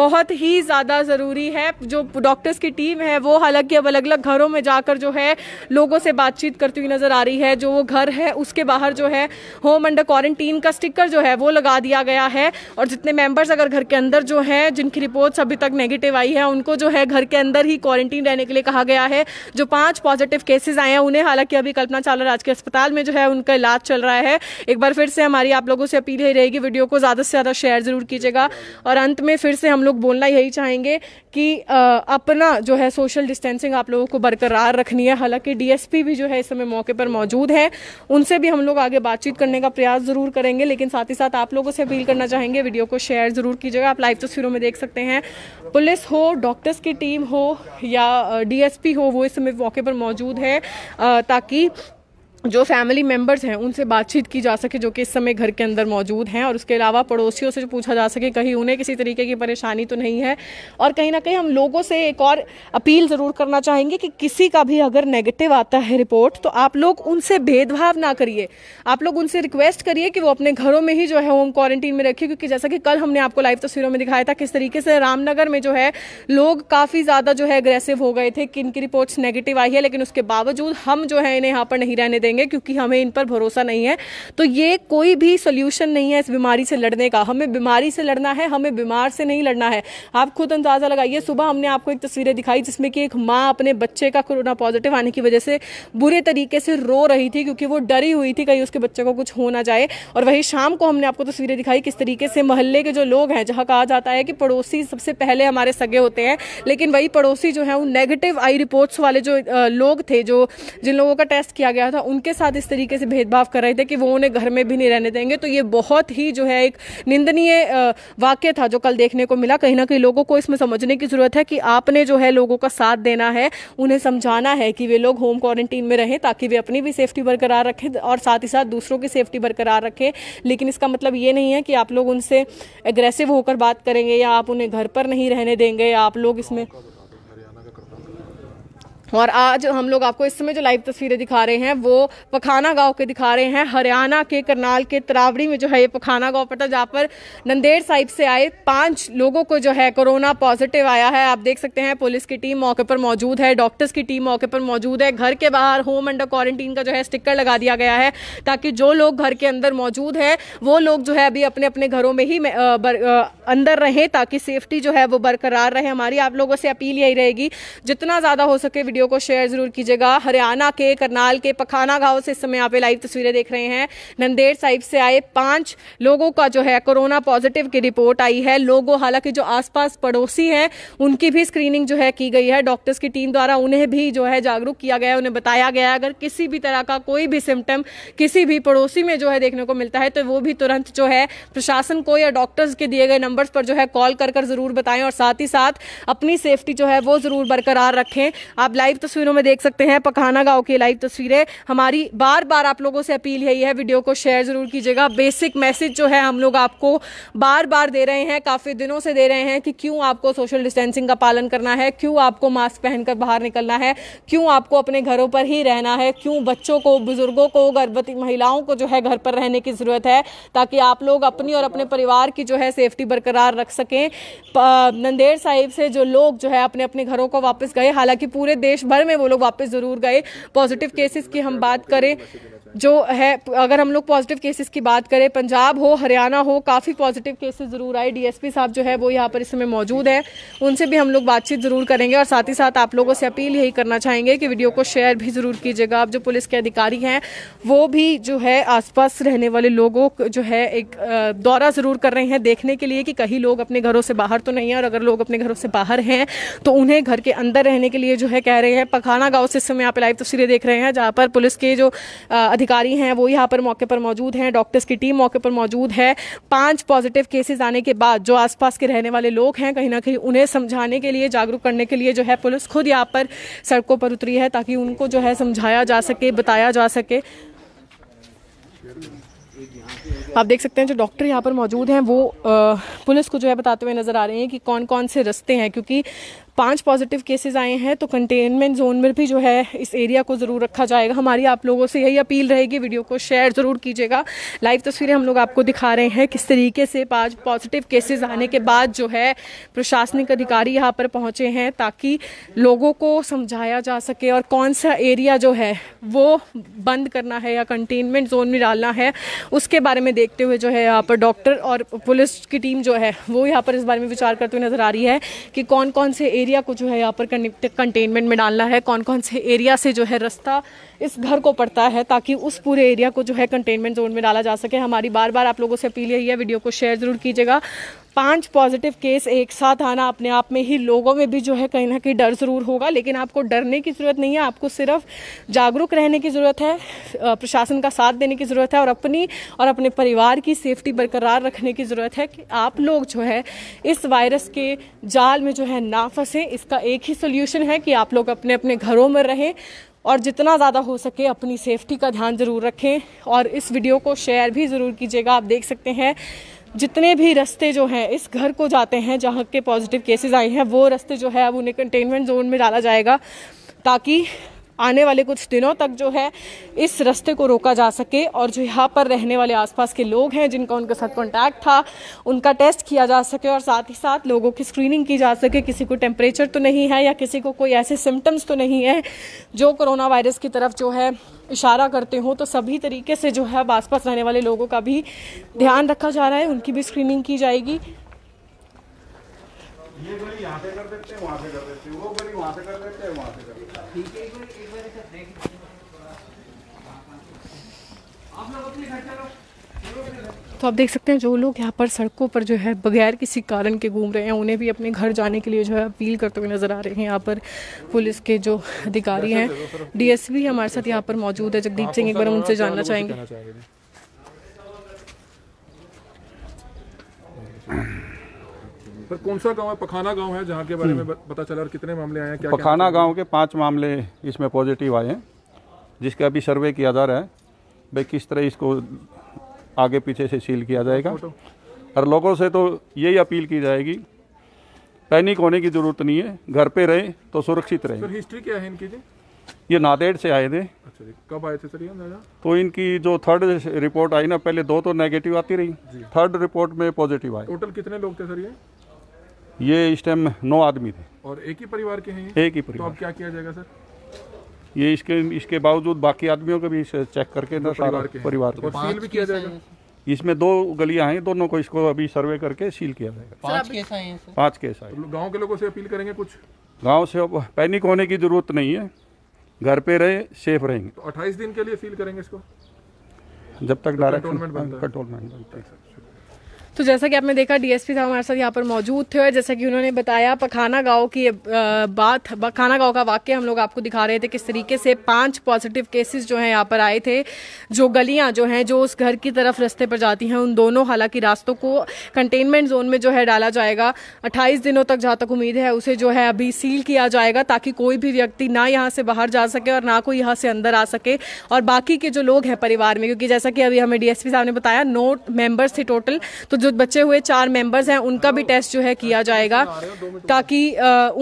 बहुत ही ज़्यादा ज़रूरी है जो डॉक्टर्स की टीम है वो हालांकि अब अलग अलग घरों में जाकर जो है लोगों से बातचीत करती हुई नज़र आ रही है जो वो घर है उसके बाहर जो है होम अंडर क्वारंटीन का स्टिकर जो है वो लगा दिया गया है और जितने मेंबर्स अगर घर के अंदर जो है जिनकी रिपोर्ट्स अभी तक नेगेटिव आई है उनको जो है घर के अंदर ही क्वारंटीन रहने के लिए कहा गया है जो पांच पॉजिटिव केसेज आए हैं उन्हें हालांकि अभी कल्पना चावला राजकीय अस्पताल में जो है उनका इलाज चल रहा है एक बार फिर से हमारी आप लोगों से अपील यही रहेगी वीडियो को ज़्यादा से ज़्यादा शेयर ज़रूर कीजिएगा और अंत में फिर से हम लोग बोलना यही चाहेंगे कि अपना जो है सोशल डिस्टेंसिंग आप लोगों को बरकरार रखनी है हालांकि डीएसपी भी जो है इस समय मौके पर मौजूद है उनसे भी हम लोग आगे बातचीत करने का प्रयास जरूर करेंगे लेकिन साथ ही साथ आप लोगों से अपील करना चाहेंगे वीडियो को शेयर जरूर कीजिएगा आप लाइव तस्वीरों में देख सकते हैं पुलिस हो डॉक्टर्स की टीम हो या डीएसपी हो वो इस समय मौके पर मौजूद है ताकि जो फैमिली मेम्बर्स हैं उनसे बातचीत की जा सके जो कि इस समय घर के अंदर मौजूद हैं और उसके अलावा पड़ोसियों से पूछा जा सके कहीं उन्हें किसी तरीके की परेशानी तो नहीं है और कहीं ना कहीं हम लोगों से एक और अपील ज़रूर करना चाहेंगे कि किसी का भी अगर नेगेटिव आता है रिपोर्ट तो आप लोग उनसे भेदभाव ना करिए आप लोग उनसे रिक्वेस्ट करिए कि वो अपने घरों में ही जो है होम क्वारंटीन में रखिए क्योंकि जैसा कि कल हमने आपको लाइव तस्वीरों में दिखाया था किस तरीके से रामनगर में जो है लोग काफ़ी ज़्यादा जो है अग्रेसिव हो गए थे कि इनकी रिपोर्ट्स नेगेटिव आई है लेकिन उसके बावजूद हम जो है इन्हें यहाँ पर नहीं रहने देंगे करेंगे क्योंकि हमें इन पर भरोसा नहीं है तो ये कोई भी सोल्यूशन नहीं है इस बीमारी से लड़ने का हमें बीमारी से लड़ना है हमें बीमार से नहीं लड़ना है आप खुद अंदाज़ा लगाइए सुबह हमने आपको एक तस्वीरें दिखाई जिसमें कि एक माँ अपने बच्चे का कोरोना पॉजिटिव आने की वजह से बुरे तरीके से रो रही थी क्योंकि वो डरी हुई थी कहीं उसके बच्चे को कुछ हो ना जाए और वही शाम को हमने आपको तस्वीरें दिखाई किस तरीके से मोहल्ले के जो लोग हैं जहाँ कहा जाता है कि पड़ोसी सबसे पहले हमारे सगे होते हैं लेकिन वही पड़ोसी जो है वो नेगेटिव आई रिपोर्ट्स वाले जो लोग थे जो जिन लोगों का टेस्ट किया गया था उन उनके साथ इस तरीके से भेदभाव कर रहे थे कि वो उन्हें घर में भी नहीं रहने देंगे तो ये बहुत ही जो है एक निंदनीय वाक्य था जो कल देखने को मिला कहीं ना कहीं लोगों को इसमें समझने की जरूरत है कि आपने जो है लोगों का साथ देना है उन्हें समझाना है कि वे लोग होम क्वारंटीन में रहें ताकि वे अपनी भी सेफ्टी बरकरार रखें और साथ ही साथ दूसरों की सेफ्टी बरकरार रखें लेकिन इसका मतलब ये नहीं है कि आप लोग उनसे एग्रेसिव होकर बात करेंगे या आप उन्हें घर पर नहीं रहने देंगे या आप लोग इसमें और आज हम लोग आपको इस समय जो लाइव तस्वीरें दिखा रहे हैं वो पखाना गांव के दिखा रहे हैं हरियाणा के करनाल के तरावड़ी में जो है ये पखाना गांव पड़ता है जहाँ पर नंदेड़ साहिब से आए पांच लोगों को जो है कोरोना पॉजिटिव आया है आप देख सकते हैं पुलिस की टीम मौके पर मौजूद है डॉक्टर्स की टीम मौके पर मौजूद है घर के बाहर होम अंडर क्वारंटीन का जो है स्टिकर लगा दिया गया है ताकि जो लोग घर के अंदर मौजूद है वो लोग जो है अभी अपने अपने घरों में ही अंदर रहें ताकि सेफ्टी जो है वो बरकरार रहे हमारी आप लोगों से अपील यही रहेगी जितना ज़्यादा हो सके वीडियो को शेयर जरूर कीजिएगा हरियाणा के करनाल के पखाना गांव से इस समय यहाँ पे लाइव तस्वीरें देख रहे हैं नंदेड़ साहिब से आए पांच लोगों का जो है कोरोना पॉजिटिव की रिपोर्ट आई है लोगों हालांकि जो आसपास पड़ोसी हैं उनकी भी स्क्रीनिंग जो है की गई है डॉक्टर्स की टीम द्वारा उन्हें भी जो है जागरूक किया गया उन्हें बताया गया अगर किसी भी तरह का कोई भी सिम्टम किसी भी पड़ोसी में जो है देखने को मिलता है तो वो भी तुरंत जो है प्रशासन को या डॉक्टर्स के दिए गए नंबर्स पर जो है कॉल कर कर जरूर बताएं और साथ ही साथ अपनी सेफ्टी जो है वो जरूर बरकरार रखें आप लाइव लाइव तस्वीरों में देख सकते हैं पखाना गांव की लाइव तस्वीरें हमारी बार बार आप लोगों से अपील यही है वीडियो को शेयर जरूर कीजिएगा बेसिक मैसेज जो है हम लोग आपको बार बार दे रहे हैं काफ़ी दिनों से दे रहे हैं कि क्यों आपको सोशल डिस्टेंसिंग का पालन करना है क्यों आपको मास्क पहनकर बाहर निकलना है क्यों आपको अपने घरों पर ही रहना है क्यों बच्चों को बुजुर्गों को गर्भवती महिलाओं को जो है घर पर रहने की ज़रूरत है ताकि आप लोग अपनी और अपने परिवार की जो है सेफ्टी बरकरार रख सकें नंदेड़ साहिब से जो लोग जो है अपने अपने घरों को वापस गए हालांकि पूरे देश देश भर में वो लोग वापस ज़रूर गए पॉजिटिव केसेस की हम बात करें जो है अगर हम लोग पॉजिटिव केसेस की बात करें पंजाब हो हरियाणा हो काफ़ी पॉजिटिव केसेस ज़रूर आए डीएसपी साहब जो है वो यहाँ पर इस समय मौजूद है उनसे भी हम लोग बातचीत ज़रूर करेंगे और साथ ही साथ आप लोगों से अपील यही करना चाहेंगे कि वीडियो को शेयर भी ज़रूर कीजिएगा आप जो पुलिस के अधिकारी हैं वो भी जो है आसपास रहने वाले लोगों जो है एक दौरा ज़रूर कर रहे हैं देखने के लिए कि कहीं लोग अपने घरों से बाहर तो नहीं है और अगर लोग अपने घरों से बाहर हैं तो उन्हें घर के अंदर रहने के लिए जो है कह रहे हैं पखाना गाँव से इस समय आप लाइव तस्वीरें देख रहे हैं जहाँ पर पुलिस के जो अधिकारी अधिकारी हैं वो यहाँ पर मौके पर मौजूद हैं डॉक्टर्स की टीम मौके पर मौजूद है पांच पॉजिटिव केसेस आने के बाद जो आसपास के रहने वाले लोग हैं कहीं ना कहीं उन्हें समझाने के लिए जागरूक करने के लिए जो है पुलिस खुद यहाँ पर सड़कों पर उतरी है ताकि उनको जो है समझाया जा सके बताया जा सके आप देख सकते हैं जो डॉक्टर यहाँ पर मौजूद हैं वो पुलिस को जो है बताते हुए नज़र आ रहे हैं कि कौन कौन से रस्ते हैं क्योंकि पांच पॉजिटिव केसेस आए हैं तो कंटेनमेंट जोन में भी जो है इस एरिया को ज़रूर रखा जाएगा हमारी आप लोगों से यही अपील रहेगी वीडियो को शेयर ज़रूर कीजिएगा लाइव तस्वीरें हम लोग आपको दिखा रहे हैं किस तरीके से पाँच पॉजिटिव केसेस आने के बाद जो है प्रशासनिक अधिकारी यहाँ पर पहुँचे हैं ताकि लोगों को समझाया जा सके और कौन सा एरिया जो है वो बंद करना है या कंटेनमेंट जोन में डालना है उसके बारे में देखते हुए जो है यहाँ पर डॉक्टर और पुलिस की टीम जो है वो यहाँ पर इस बारे में विचार करते हुए नज़र आ रही है कि कौन कौन से एरिया एरिया को जो है यहाँ पर कंटेनमेंट में डालना है कौन कौन से एरिया से जो है रास्ता इस घर को पड़ता है ताकि उस पूरे एरिया को जो है कंटेनमेंट जोन में डाला जा सके हमारी बार बार आप लोगों से अपील यही है वीडियो को शेयर ज़रूर कीजिएगा पांच पॉजिटिव केस एक साथ आना अपने आप में ही लोगों में भी जो है कहीं ना कहीं डर ज़रूर होगा लेकिन आपको डरने की ज़रूरत नहीं है आपको सिर्फ जागरूक रहने की ज़रूरत है प्रशासन का साथ देने की ज़रूरत है और अपनी और अपने परिवार की सेफ्टी बरकरार रखने की ज़रूरत है कि आप लोग जो है इस वायरस के जाल में जो है ना फंसें इसका एक ही सोल्यूशन है कि आप लोग अपने अपने घरों में रहें और जितना ज़्यादा हो सके अपनी सेफ्टी का ध्यान ज़रूर रखें और इस वीडियो को शेयर भी ज़रूर कीजिएगा आप देख सकते हैं जितने भी रास्ते जो हैं इस घर को जाते हैं जहाँ के पॉजिटिव केसेस आए हैं वो रास्ते जो है अब उन्हें कंटेनमेंट जोन में डाला जाएगा ताकि आने वाले कुछ दिनों तक जो है इस रास्ते को रोका जा सके और जो यहाँ पर रहने वाले आसपास के लोग हैं जिनका उनके साथ कॉन्टैक्ट था उनका टेस्ट किया जा सके और साथ ही साथ लोगों की स्क्रीनिंग की जा सके किसी को टेम्परेचर तो नहीं है या किसी को कोई ऐसे सिम्टम्स तो नहीं है जो कोरोना वायरस की तरफ जो है इशारा करते हो तो सभी तरीके से जो है आसपास रहने वाले लोगों का भी ध्यान रखा जा रहा है उनकी भी स्क्रीनिंग की जाएगी ये गली यहाँ से कर देते हैं वहाँ से कर देते हैं वो गली वहाँ से कर देते हैं वहाँ से कर देते तो आप देख सकते हैं जो लोग यहाँ पर सड़कों पर जो है बगैर किसी कारण के घूम रहे हैं उन्हें भी अपने घर जाने के लिए जो है अपील करते हुए नज़र आ रहे हैं यहाँ पर पुलिस के जो अधिकारी हैं डीएसपी हमारे साथ यहाँ पर मौजूद है जगदीप सिंह एक बार उनसे जानना चाहेंगे पर कौन सा गांव है पखाना गांव है जहां के बारे में हम्म। पता चला और कितने मामले आए हैं क्या पखाना गांव के पांच मामले इसमें पॉजिटिव आए हैं जिसका अभी सर्वे किया जा रहा है भाई किस तरह इसको आगे पीछे से सील किया जाएगा और लोगों से तो यही अपील की जाएगी पैनिक होने की ज़रूरत नहीं है घर पे रहे तो सुरक्षित रहे सर हिस्ट्री क्या है इनकी जी ये नादेड़ से आए थे अच्छा कब आए थे सर ये तो इनकी जो थर्ड रिपोर्ट आई ना पहले दो तो नेगेटिव आती रही थर्ड रिपोर्ट में पॉजिटिव आए टोटल कितने लोग थे सर ये ये इस टाइम नौ आदमी थे और एक ही परिवार के हैं एक ही परिवार तो अब क्या किया जाएगा सर ये इसके इसके बावजूद बाकी आदमियों का भी चेक करके ना सारा परिवार को सील भी किया जाएगा इसमें दो गलियां हैं दोनों को इसको अभी सर्वे करके सील किया जाएगा पांच केस आए हैं पांच केस आए तो गांव के लोगों से अपील करेंगे कुछ गांव से पैनिक होने की जरूरत नहीं है घर पे रहे सेफ रहेंगे तो 28 दिन के लिए सील करेंगे इसको जब तक डायरेक्ट तो कंट्रोलमेंट बनता है तो जैसा कि आपने देखा डीएसपी साहब हमारे साथ यहाँ पर मौजूद थे और जैसा कि उन्होंने बताया पखाना गांव की बात पखाना गांव का वाक्य हम लोग आपको दिखा रहे थे किस तरीके से पांच पॉजिटिव केसेस जो हैं यहाँ पर आए थे जो गलियाँ जो हैं जो उस घर की तरफ रास्ते पर जाती हैं उन दोनों हालांकि रास्तों को कंटेनमेंट जोन में जो है डाला जाएगा अट्ठाईस दिनों तक जहाँ तक उम्मीद है उसे जो है अभी सील किया जाएगा ताकि कोई भी व्यक्ति ना यहाँ से बाहर जा सके और ना कोई यहाँ से अंदर आ सके और बाकी के जो लोग हैं परिवार में क्योंकि जैसा कि अभी हमें डीएसपी साहब ने बताया नौ मेंबर्स थे टोटल तो जो बचे हुए चार मेंबर्स हैं उनका भी टेस्ट जो है किया जाएगा ताकि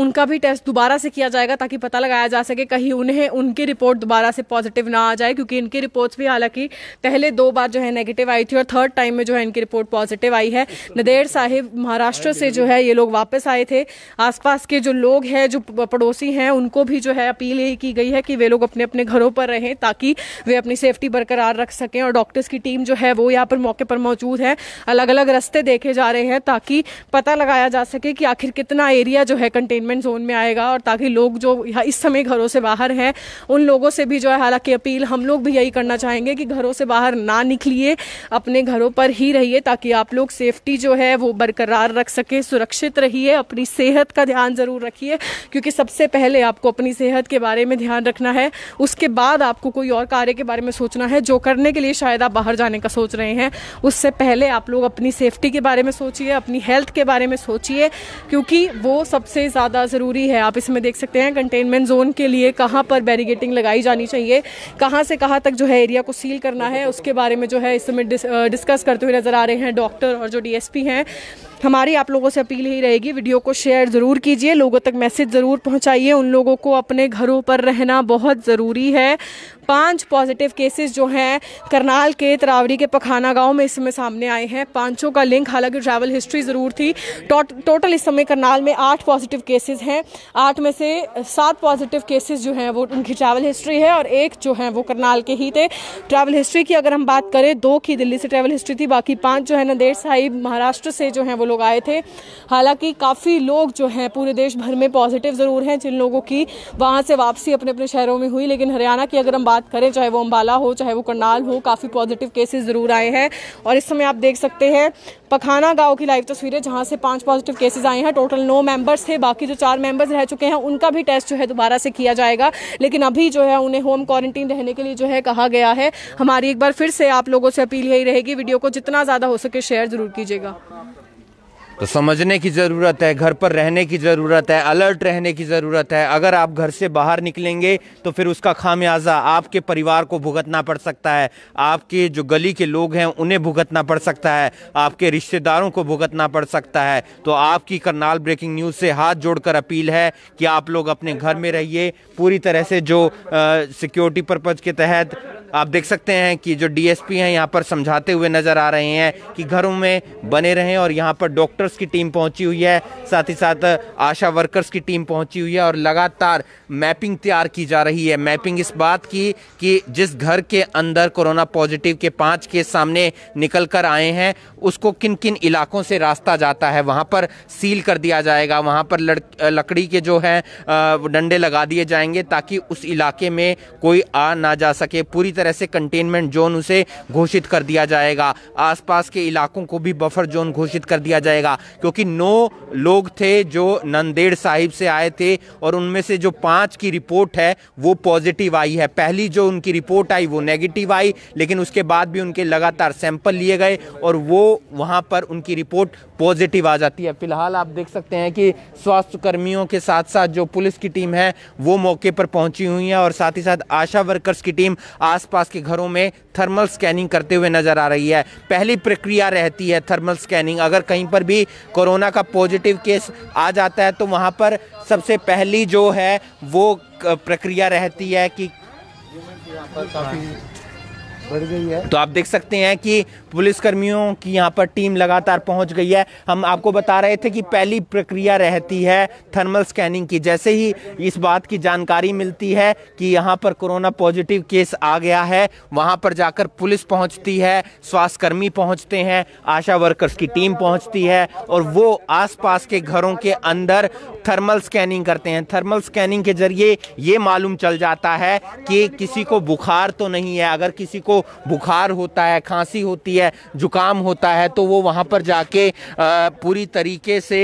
उनका भी टेस्ट दोबारा से किया जाएगा ताकि पता लगाया जा सके कहीं उन्हें उनकी रिपोर्ट दोबारा से पॉजिटिव ना आ जाए क्योंकि इनकी रिपोर्ट्स भी हालांकि पहले दो बार जो है नेगेटिव आई थी और थर्ड टाइम में जो है इनकी रिपोर्ट पॉजिटिव आई है नदेड़ साहिब महाराष्ट्र से जो है ये लोग वापस आए थे आसपास के जो लोग हैं जो पड़ोसी हैं उनको भी जो है अपील यही की गई है कि वे लोग अपने अपने घरों पर रहें ताकि वे अपनी सेफ्टी बरकरार रख सकें और डॉक्टर्स की टीम जो है वो यहाँ पर मौके पर मौजूद है अलग अलग रास्ते देखे जा रहे हैं ताकि पता लगाया जा सके कि आखिर कितना एरिया जो है कंटेनमेंट जोन में आएगा और ताकि लोग जो इस समय घरों से बाहर हैं उन लोगों से भी जो है हालांकि अपील हम लोग भी यही करना चाहेंगे कि घरों से बाहर ना निकलिए अपने घरों पर ही रहिए ताकि आप लोग सेफ्टी जो है वो बरकरार रख सकें सुरक्षित रहिए अपनी सेहत का ध्यान ज़रूर रखिए क्योंकि सबसे पहले आपको अपनी सेहत के बारे में ध्यान रखना है उसके बाद आपको कोई और कार्य के बारे में सोचना है जो करने के लिए शायद आप बाहर जाने का सोच रहे हैं उससे पहले आप लोग अपनी सेफ्टी के बारे में सोचिए अपनी हेल्थ के बारे में सोचिए क्योंकि वो सबसे ज़्यादा ज़रूरी है आप इसमें देख सकते हैं कंटेनमेंट जोन के लिए कहाँ पर बैरिगेटिंग लगाई जानी चाहिए कहाँ से कहाँ तक जो है एरिया को सील करना है उसके बारे में जो है इस समय डिस्कस करते हुए नज़र आ रहे हैं डॉक्टर और जो डी हैं हमारी आप लोगों से अपील ही रहेगी वीडियो को शेयर ज़रूर कीजिए लोगों तक मैसेज ज़रूर पहुँचाइए उन लोगों को अपने घरों पर रहना बहुत ज़रूरी है पांच पॉजिटिव केसेस जो हैं करनाल के तरावरी के पखाना गांव में इस समय सामने आए हैं पांचों का लिंक हालांकि ट्रैवल हिस्ट्री ज़रूर थी टो, टोटल इस समय करनाल में आठ पॉजिटिव केसेस हैं आठ में से सात पॉजिटिव केसेस जो हैं वो उनकी ट्रैवल हिस्ट्री है और एक जो है वो करनाल के ही थे ट्रैवल हिस्ट्री की अगर हम बात करें दो की दिल्ली से ट्रैवल हिस्ट्री थी बाकी पाँच जो है नंदेड़ साहिब महाराष्ट्र से जो हैं वो लोग आए थे हालांकि काफ़ी लोग जो हैं पूरे देश भर में पॉजिटिव ज़रूर हैं जिन लोगों की वहाँ से वापसी अपने अपने शहरों में हुई लेकिन हरियाणा की अगर हम बात बात करें चाहे वो अम्बाला हो चाहे वो करनाल हो काफ़ी पॉजिटिव केसेस ज़रूर आए हैं और इस समय आप देख सकते हैं पखाना गांव की लाइव तस्वीरें जहां से पांच पॉजिटिव केसेस आए हैं टोटल नौ मेंबर्स थे बाकी जो चार मेंबर्स रह चुके हैं उनका भी टेस्ट जो है दोबारा से किया जाएगा लेकिन अभी जो है उन्हें होम क्वारंटीन रहने के लिए जो है कहा गया है हमारी एक बार फिर से आप लोगों से अपील यही रहेगी वीडियो को जितना ज़्यादा हो सके शेयर ज़रूर कीजिएगा तो समझने की ज़रूरत है घर पर रहने की ज़रूरत है अलर्ट रहने की ज़रूरत है अगर आप घर से बाहर निकलेंगे तो फिर उसका खामियाजा आपके परिवार को भुगतना पड़ सकता है आपके जो गली के लोग हैं उन्हें भुगतना पड़ सकता है आपके रिश्तेदारों को भुगतना पड़ सकता है तो आपकी करनाल ब्रेकिंग न्यूज़ से हाथ जोड़कर अपील है कि आप लोग अपने घर में रहिए पूरी तरह से जो सिक्योरिटी पर्पज़ के तहत आप देख सकते हैं कि जो डी हैं यहाँ पर समझाते हुए नज़र आ रहे हैं कि घरों में बने रहें और यहाँ पर डॉक्टर डॉक्टर्स की टीम पहुंची हुई है साथ ही साथ आशा वर्कर्स की टीम पहुंची हुई है और लगातार मैपिंग तैयार की जा रही है मैपिंग इस बात की कि जिस घर के अंदर कोरोना पॉजिटिव के पाँच के सामने निकल कर आए हैं उसको किन किन इलाकों से रास्ता जाता है वहाँ पर सील कर दिया जाएगा वहाँ पर लकड़ी के जो है डंडे लगा दिए जाएंगे ताकि उस इलाके में कोई आ ना जा सके पूरी तरह से कंटेनमेंट जोन उसे घोषित कर दिया जाएगा आसपास के इलाकों को भी बफर जोन घोषित कर दिया जाएगा था क्योंकि नौ लोग थे जो नंदेड़ साहिब से आए थे और उनमें से जो पांच की रिपोर्ट है वो पॉजिटिव आई है पहली जो उनकी रिपोर्ट आई वो नेगेटिव आई लेकिन उसके बाद भी उनके लगातार सैंपल लिए गए और वो वहाँ पर उनकी रिपोर्ट पॉजिटिव आ जाती है फिलहाल आप देख सकते हैं कि स्वास्थ्य कर्मियों के साथ साथ जो पुलिस की टीम है वो मौके पर पहुंची हुई है और साथ ही साथ आशा वर्कर्स की टीम आसपास के घरों में थर्मल स्कैनिंग करते हुए नजर आ रही है पहली प्रक्रिया रहती है थर्मल स्कैनिंग अगर कहीं पर भी कोरोना का पॉजिटिव केस आ जाता है तो वहाँ पर सबसे पहली जो है वो प्रक्रिया रहती है कि तो आप देख सकते हैं कि पुलिसकर्मियों की यहाँ पर टीम लगातार पहुँच गई है हम आपको बता रहे थे कि पहली प्रक्रिया रहती है थर्मल स्कैनिंग की जैसे ही इस बात की जानकारी मिलती है कि यहाँ पर कोरोना पॉजिटिव केस आ गया है वहाँ पर जाकर पुलिस पहुँचती है स्वास्थ्यकर्मी पहुँचते हैं आशा वर्कर्स की टीम पहुँचती है और वो आसपास के घरों के अंदर थर्मल स्कैनिंग करते हैं थर्मल स्कैनिंग के जरिए ये मालूम चल जाता है कि किसी को बुखार तो नहीं है अगर किसी को बुखार होता है खांसी होती है है जुकाम होता है तो वो वहाँ पर जाके पूरी तरीके से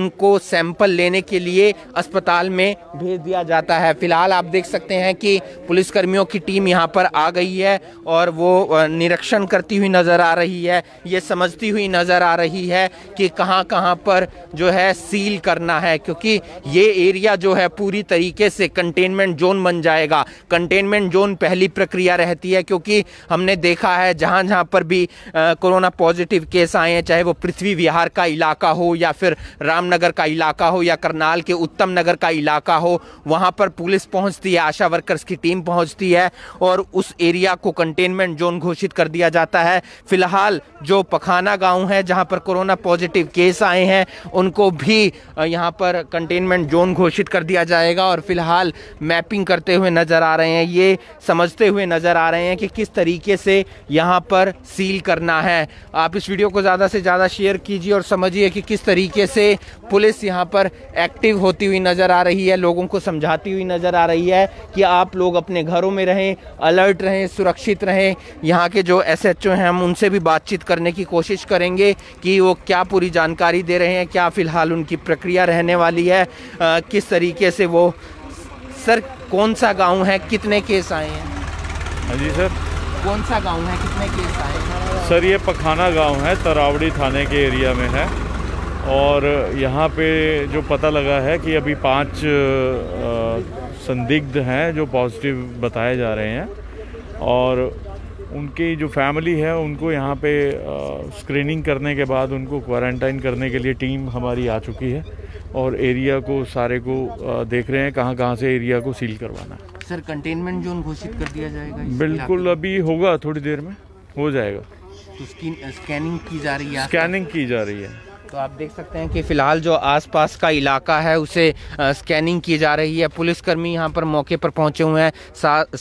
उनको सैंपल लेने के लिए अस्पताल में भेज दिया जाता है फिलहाल आप देख सकते हैं कि पुलिसकर्मियों की टीम यहाँ पर आ गई है और वो निरीक्षण करती हुई नज़र आ रही है ये समझती हुई नज़र आ रही है कि कहाँ कहाँ पर जो है सील करना है क्योंकि ये एरिया जो है पूरी तरीके से कंटेनमेंट जोन बन जाएगा कंटेनमेंट जोन पहली प्रक्रिया रहती है क्योंकि हमने देखा है जहाँ जहाँ पर भी कोरोना पॉजिटिव केस आए हैं चाहे वो पृथ्वी विहार का इलाका हो या फिर रामनगर का इलाका हो या करनाल के उत्तम नगर का इलाका हो वहाँ पर पुलिस पहुँचती है आशा वर्कर्स की टीम पहुँचती है और उस एरिया को कंटेनमेंट जोन घोषित कर दिया जाता है फिलहाल जो पखाना गाँव है जहाँ पर कोरोना पॉजिटिव केस आए हैं उनको भी यहाँ पर कंटेनमेंट जोन घोषित कर दिया जाएगा और फिलहाल मैपिंग करते हुए नज़र आ रहे हैं ये समझते हुए नज़र आ रहे हैं कि किस तरीके से यहाँ पर सील भी करना है आप इस वीडियो को ज़्यादा से ज़्यादा शेयर कीजिए और समझिए कि किस तरीके से पुलिस यहाँ पर एक्टिव होती हुई नज़र आ रही है लोगों को समझाती हुई नज़र आ रही है कि आप लोग अपने घरों में रहें अलर्ट रहें सुरक्षित रहें यहाँ के जो एस एच हैं हम उनसे भी बातचीत करने की कोशिश करेंगे कि वो क्या पूरी जानकारी दे रहे हैं क्या फ़िलहाल उनकी प्रक्रिया रहने वाली है आ, किस तरीके से वो सर कौन सा गाँव है कितने केस आए हैं हाँ जी सर कौन सा गांव है कितने केस आए सर ये पखाना गांव है तरावड़ी थाने के एरिया में है और यहाँ पे जो पता लगा है कि अभी पांच संदिग्ध हैं जो पॉजिटिव बताए जा रहे हैं और उनकी जो फैमिली है उनको यहाँ पे स्क्रीनिंग करने के बाद उनको क्वारंटाइन करने के लिए टीम हमारी आ चुकी है और एरिया को सारे को देख रहे हैं कहाँ कहाँ से एरिया को सील करवाना सर कंटेनमेंट जोन घोषित कर दिया जाएगा बिल्कुल अभी होगा थोड़ी देर में हो जाएगा तो स्कैनिंग की जा रही है स्कैनिंग की जा रही है तो आप देख सकते हैं कि फ़िलहाल जो आसपास का इलाका है उसे स्कैनिंग की जा रही है पुलिसकर्मी यहाँ पर मौके पर पहुँचे हुए हैं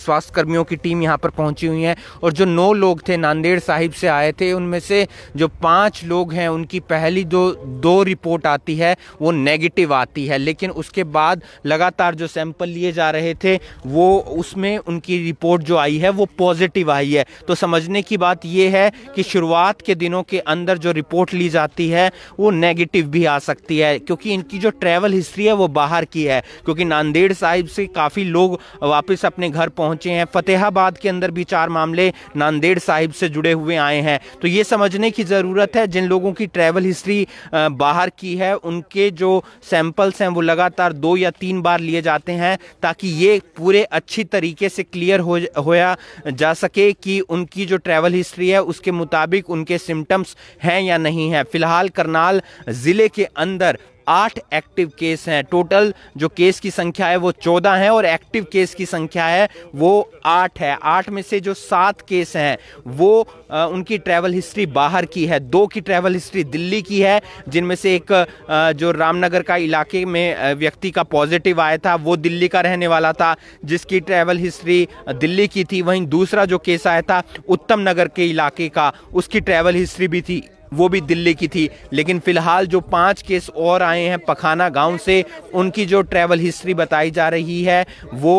स्वास्थ्य कर्मियों की टीम यहाँ पर पहुँची हुई है और जो नौ लोग थे नांदेड़ साहिब से आए थे उनमें से जो पाँच लोग हैं उनकी पहली जो दो रिपोर्ट आती है वो नेगेटिव आती है लेकिन उसके बाद लगातार जो सैंपल लिए जा रहे थे वो उसमें उनकी रिपोर्ट जो आई है वो पॉजिटिव आई है तो समझने की बात ये है कि शुरुआत के दिनों के अंदर जो रिपोर्ट ली जाती है वो नेगेटिव भी आ सकती है क्योंकि इनकी जो ट्रैवल हिस्ट्री है वो बाहर की है क्योंकि नांदेड़ साहिब से काफ़ी लोग वापस अपने घर पहुंचे हैं फतेहाबाद के अंदर भी चार मामले नांदेड़ साहिब से जुड़े हुए आए हैं तो ये समझने की ज़रूरत है जिन लोगों की ट्रैवल हिस्ट्री बाहर की है उनके जो सैंपल्स हैं वो लगातार दो या तीन बार लिए जाते हैं ताकि ये पूरे अच्छी तरीके से क्लियर हो होया जा सके कि उनकी जो ट्रैवल हिस्ट्री है उसके मुताबिक उनके सिम्टम्स हैं या नहीं हैं फिलहाल करनाल करनाल जिले के अंदर आठ एक्टिव केस हैं टोटल जो केस की संख्या है वो चौदह है और एक्टिव केस की संख्या है वो आठ है आठ में से जो सात केस हैं वो आ, उनकी ट्रैवल हिस्ट्री बाहर की है दो की ट्रैवल हिस्ट्री दिल्ली की है जिनमें से एक आ, जो रामनगर का इलाके में व्यक्ति का पॉजिटिव आया था वो दिल्ली का रहने वाला था जिसकी ट्रैवल हिस्ट्री दिल्ली की थी वहीं दूसरा जो केस आया था उत्तम नगर के इलाके का उसकी ट्रैवल हिस्ट्री भी थी वो भी दिल्ली की थी लेकिन फिलहाल जो पांच केस और आए हैं पखाना गांव से उनकी जो ट्रैवल हिस्ट्री बताई जा रही है वो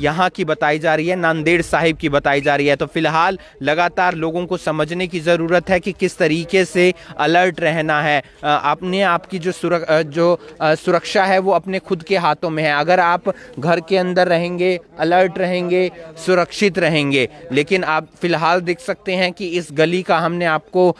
यहाँ की बताई जा रही है नांदेड़ साहिब की बताई जा रही है तो फिलहाल लगातार लोगों को समझने की ज़रूरत है कि किस तरीके से अलर्ट रहना है अपने आपकी जो सुरक, जो सुरक्षा है वो अपने खुद के हाथों में है अगर आप घर के अंदर रहेंगे अलर्ट रहेंगे सुरक्षित रहेंगे लेकिन आप फिलहाल देख सकते हैं कि इस गली का हमने आपको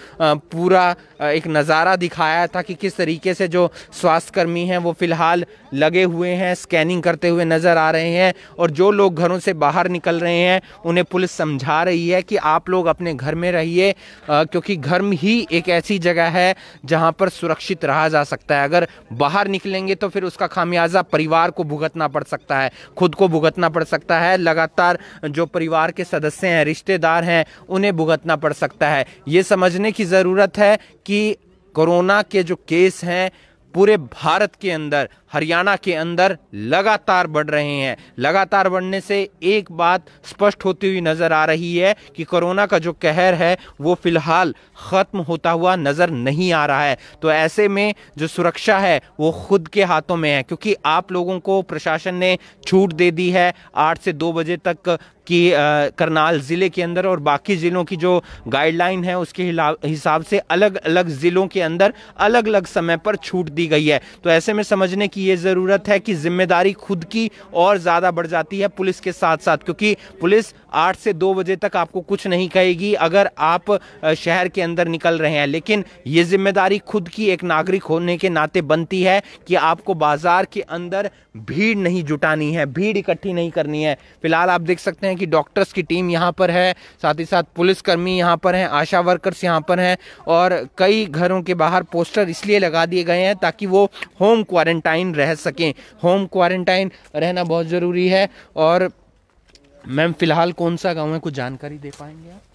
pura एक नज़ारा दिखाया था कि किस तरीके से जो स्वास्थ्यकर्मी हैं वो फ़िलहाल लगे हुए हैं स्कैनिंग करते हुए नज़र आ रहे हैं और जो लोग घरों से बाहर निकल रहे हैं उन्हें पुलिस समझा रही है कि आप लोग अपने घर में रहिए क्योंकि घर ही एक ऐसी जगह है जहाँ पर सुरक्षित रहा जा सकता है अगर बाहर निकलेंगे तो फिर उसका खामियाजा परिवार को भुगतना पड़ सकता है खुद को भुगतना पड़ सकता है लगातार जो परिवार के सदस्य हैं रिश्तेदार हैं उन्हें भुगतना पड़ सकता है ये समझने की ज़रूरत है कि कि कोरोना के जो केस हैं पूरे भारत के अंदर हरियाणा के अंदर लगातार बढ़ रहे हैं लगातार बढ़ने से एक बात स्पष्ट होती हुई नजर आ रही है कि कोरोना का जो कहर है वो फिलहाल खत्म होता हुआ नजर नहीं आ रहा है तो ऐसे में जो सुरक्षा है वो खुद के हाथों में है क्योंकि आप लोगों को प्रशासन ने छूट दे दी है आठ से दो बजे तक कि करनाल ज़िले के अंदर और बाकी ज़िलों की जो गाइडलाइन है उसके हिसाब से अलग अलग ज़िलों के अंदर अलग अलग समय पर छूट दी गई है तो ऐसे में समझने की ये ज़रूरत है कि जिम्मेदारी खुद की और ज़्यादा बढ़ जाती है पुलिस के साथ साथ क्योंकि पुलिस आठ से दो बजे तक आपको कुछ नहीं कहेगी अगर आप शहर के अंदर निकल रहे हैं लेकिन ये जिम्मेदारी खुद की एक नागरिक होने के नाते बनती है कि आपको बाज़ार के अंदर भीड़ नहीं जुटानी है भीड़ इकट्ठी नहीं करनी है फिलहाल आप देख सकते हैं कि डॉक्टर्स की टीम यहाँ पर है साथ ही साथ पुलिसकर्मी यहाँ पर हैं आशा वर्कर्स यहाँ पर हैं और कई घरों के बाहर पोस्टर इसलिए लगा दिए गए हैं ताकि वो होम क्वारंटाइन रह सकें होम क्वारंटाइन रहना बहुत ज़रूरी है और मैम फ़िलहाल कौन सा गांव है कुछ जानकारी दे पाएंगे आप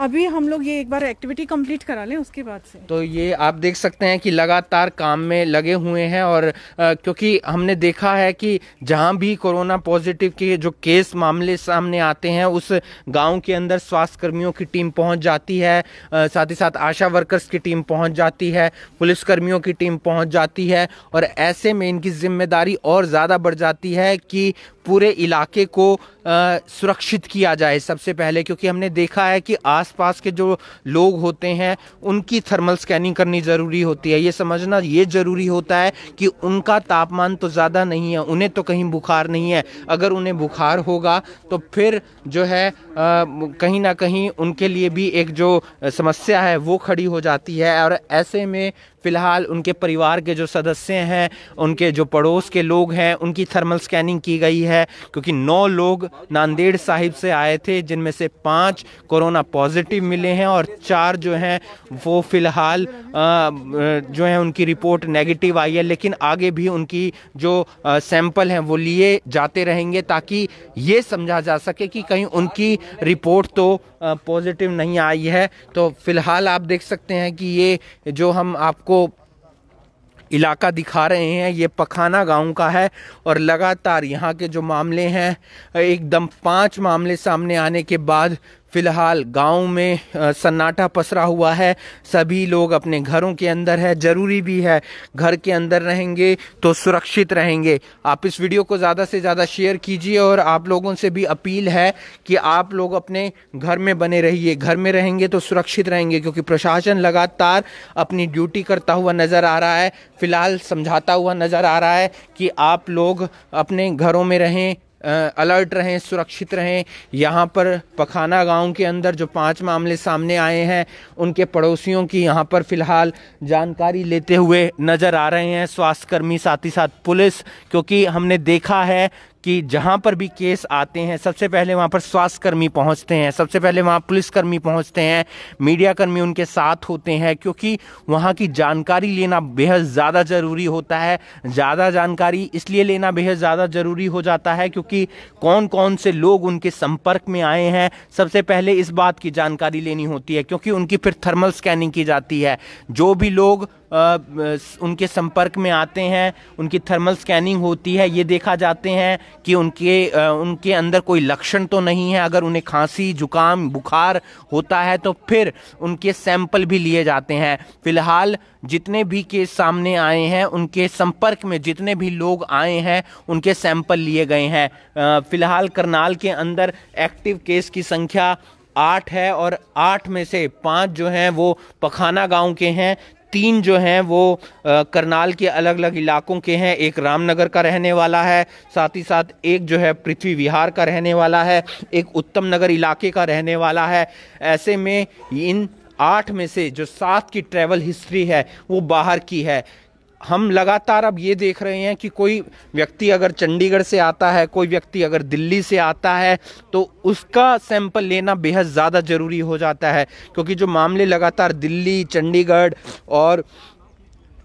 अभी हम लोग ये एक बार एक्टिविटी कंप्लीट करा लें उसके बाद से तो ये आप देख सकते हैं कि लगातार काम में लगे हुए हैं और आ, क्योंकि हमने देखा है कि जहां भी कोरोना पॉजिटिव के जो केस मामले सामने आते हैं उस गांव के अंदर स्वास्थ्य कर्मियों की टीम पहुंच जाती है आ, साथ ही साथ आशा वर्कर्स की टीम पहुँच जाती है पुलिस कर्मियों की टीम पहुँच जाती है और ऐसे में इनकी जिम्मेदारी और ज़्यादा बढ़ जाती है कि पूरे इलाके को सुरक्षित किया जाए सबसे पहले क्योंकि हमने देखा है कि आसपास के जो लोग होते हैं उनकी थर्मल स्कैनिंग करनी ज़रूरी होती है ये समझना ये ज़रूरी होता है कि उनका तापमान तो ज़्यादा नहीं है उन्हें तो कहीं बुखार नहीं है अगर उन्हें बुखार होगा तो फिर जो है आ, कहीं ना कहीं उनके लिए भी एक जो समस्या है वो खड़ी हो जाती है और ऐसे में फ़िलहाल उनके परिवार के जो सदस्य हैं उनके जो पड़ोस के लोग हैं उनकी थर्मल स्कैनिंग की गई है क्योंकि नौ लोग नांदेड़ साहिब से आए थे जिनमें से पाँच कोरोना पॉजिटिव मिले हैं और चार जो हैं वो फ़िलहाल जो है उनकी रिपोर्ट नेगेटिव आई है लेकिन आगे भी उनकी जो सैंपल हैं वो लिए जाते रहेंगे ताकि ये समझा जा सके कि कहीं उनकी रिपोर्ट तो पॉजिटिव नहीं आई है तो फ़िलहाल आप देख सकते हैं कि ये जो हम आपको इलाका दिखा रहे हैं ये पखाना गांव का है और लगातार यहाँ के जो मामले हैं एकदम पांच मामले सामने आने के बाद फिलहाल गांव में सन्नाटा पसरा हुआ है सभी लोग अपने घरों के अंदर है ज़रूरी भी है घर के अंदर रहेंगे तो सुरक्षित रहेंगे आप इस वीडियो को ज़्यादा से ज़्यादा शेयर कीजिए और आप लोगों से भी अपील है कि आप लोग अपने घर में बने रहिए घर में रहेंगे तो सुरक्षित रहेंगे क्योंकि प्रशासन लगातार अपनी ड्यूटी करता हुआ नज़र आ रहा है फ़िलहाल समझाता हुआ नज़र आ रहा है कि आप लोग अपने घरों में रहें अलर्ट रहें सुरक्षित रहें यहाँ पर पखाना गांव के अंदर जो पांच मामले सामने आए हैं उनके पड़ोसियों की यहाँ पर फ़िलहाल जानकारी लेते हुए नज़र आ रहे हैं स्वास्थ्यकर्मी साथ ही साथ पुलिस क्योंकि हमने देखा है कि जहाँ पर भी केस आते हैं सबसे पहले वहाँ पर स्वास्थ्यकर्मी पहुँचते हैं सबसे पहले वहाँ पुलिसकर्मी पहुँचते हैं मीडियाकर्मी उनके साथ होते हैं क्योंकि वहाँ की जानकारी लेना बेहद ज़्यादा ज़रूरी होता है ज़्यादा जानकारी इसलिए लेना बेहद ज़्यादा ज़रूरी हो जाता है क्योंकि कौन कौन से लोग उनके संपर्क में आए हैं सबसे पहले इस बात की जानकारी लेनी होती है क्योंकि उनकी फिर थर्मल स्कैनिंग की जाती है जो भी लोग उनके संपर्क में आते हैं उनकी थर्मल स्कैनिंग होती है ये देखा जाते हैं कि उनके उनके अंदर कोई लक्षण तो नहीं है अगर उन्हें खांसी जुकाम बुखार होता है तो फिर उनके सैंपल भी लिए जाते हैं फिलहाल जितने भी केस सामने आए हैं उनके संपर्क में जितने भी लोग आए हैं उनके सैंपल लिए गए हैं फिलहाल करनाल के अंदर एक्टिव केस की संख्या आठ है और आठ में से पांच जो हैं वो पखाना गांव के हैं तीन जो हैं वो करनाल के अलग अलग इलाकों के हैं एक रामनगर का रहने वाला है साथ ही साथ एक जो है पृथ्वी विहार का रहने वाला है एक उत्तम नगर इलाके का रहने वाला है ऐसे में इन आठ में से जो सात की ट्रैवल हिस्ट्री है वो बाहर की है हम लगातार अब ये देख रहे हैं कि कोई व्यक्ति अगर चंडीगढ़ से आता है कोई व्यक्ति अगर दिल्ली से आता है तो उसका सैंपल लेना बेहद ज़्यादा ज़रूरी हो जाता है क्योंकि जो मामले लगातार दिल्ली चंडीगढ़ और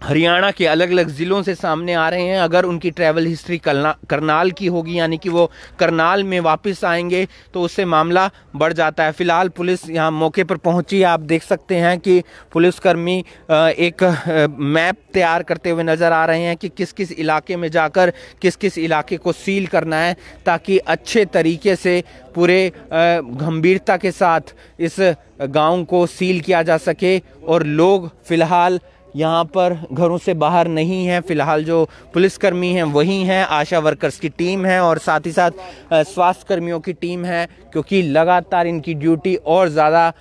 हरियाणा के अलग अलग ज़िलों से सामने आ रहे हैं अगर उनकी ट्रैवल हिस्ट्री करना करनाल की होगी यानी कि वो करनाल में वापस आएंगे तो उससे मामला बढ़ जाता है फिलहाल पुलिस यहाँ मौके पर पहुँची आप देख सकते हैं कि पुलिसकर्मी एक मैप तैयार करते हुए नज़र आ रहे हैं कि किस किस इलाके में जाकर किस किस इलाके को सील करना है ताकि अच्छे तरीके से पूरे गंभीरता के साथ इस गाँव को सील किया जा सके और लोग फ़िलहाल यहाँ पर घरों से बाहर नहीं है फ़िलहाल जो पुलिसकर्मी हैं वही हैं आशा वर्कर्स की टीम है और साथ ही साथ स्वास्थ्य कर्मियों की टीम है क्योंकि लगातार इनकी ड्यूटी और ज़्यादा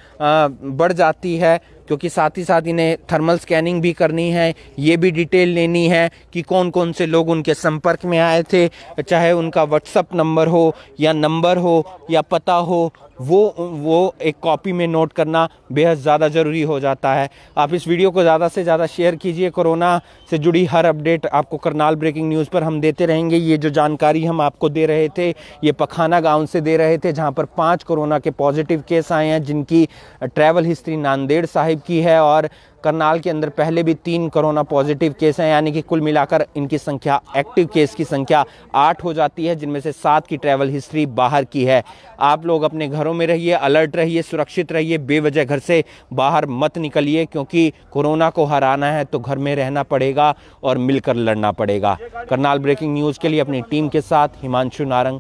बढ़ जाती है क्योंकि साथ ही साथ इन्हें थर्मल स्कैनिंग भी करनी है ये भी डिटेल लेनी है कि कौन कौन से लोग उनके संपर्क में आए थे चाहे उनका व्हाट्सअप नंबर हो या नंबर हो या पता हो वो वो एक कॉपी में नोट करना बेहद ज़्यादा ज़रूरी हो जाता है आप इस वीडियो को ज़्यादा से ज़्यादा शेयर कीजिए कोरोना से जुड़ी हर अपडेट आपको करनाल ब्रेकिंग न्यूज़ पर हम देते रहेंगे ये जो जानकारी हम आपको दे रहे थे ये पखाना गाँव से दे रहे थे जहाँ पर पाँच कोरोना के पॉजिटिव केस आए हैं जिनकी ट्रैवल हिस्ट्री नांदेड़ साहिब की है और करनाल के अंदर पहले भी तीन कोरोना पॉजिटिव केस हैं यानी कि कुल मिलाकर इनकी संख्या एक्टिव केस की संख्या आठ हो जाती है जिनमें से सात की ट्रैवल हिस्ट्री बाहर की है आप लोग अपने घरों में रहिए अलर्ट रहिए सुरक्षित रहिए बेवजह घर से बाहर मत निकलिए क्योंकि कोरोना को हराना है तो घर में रहना पड़ेगा और मिलकर लड़ना पड़ेगा करनाल ब्रेकिंग न्यूज़ के लिए अपनी टीम के साथ हिमांशु नारंग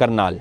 करनाल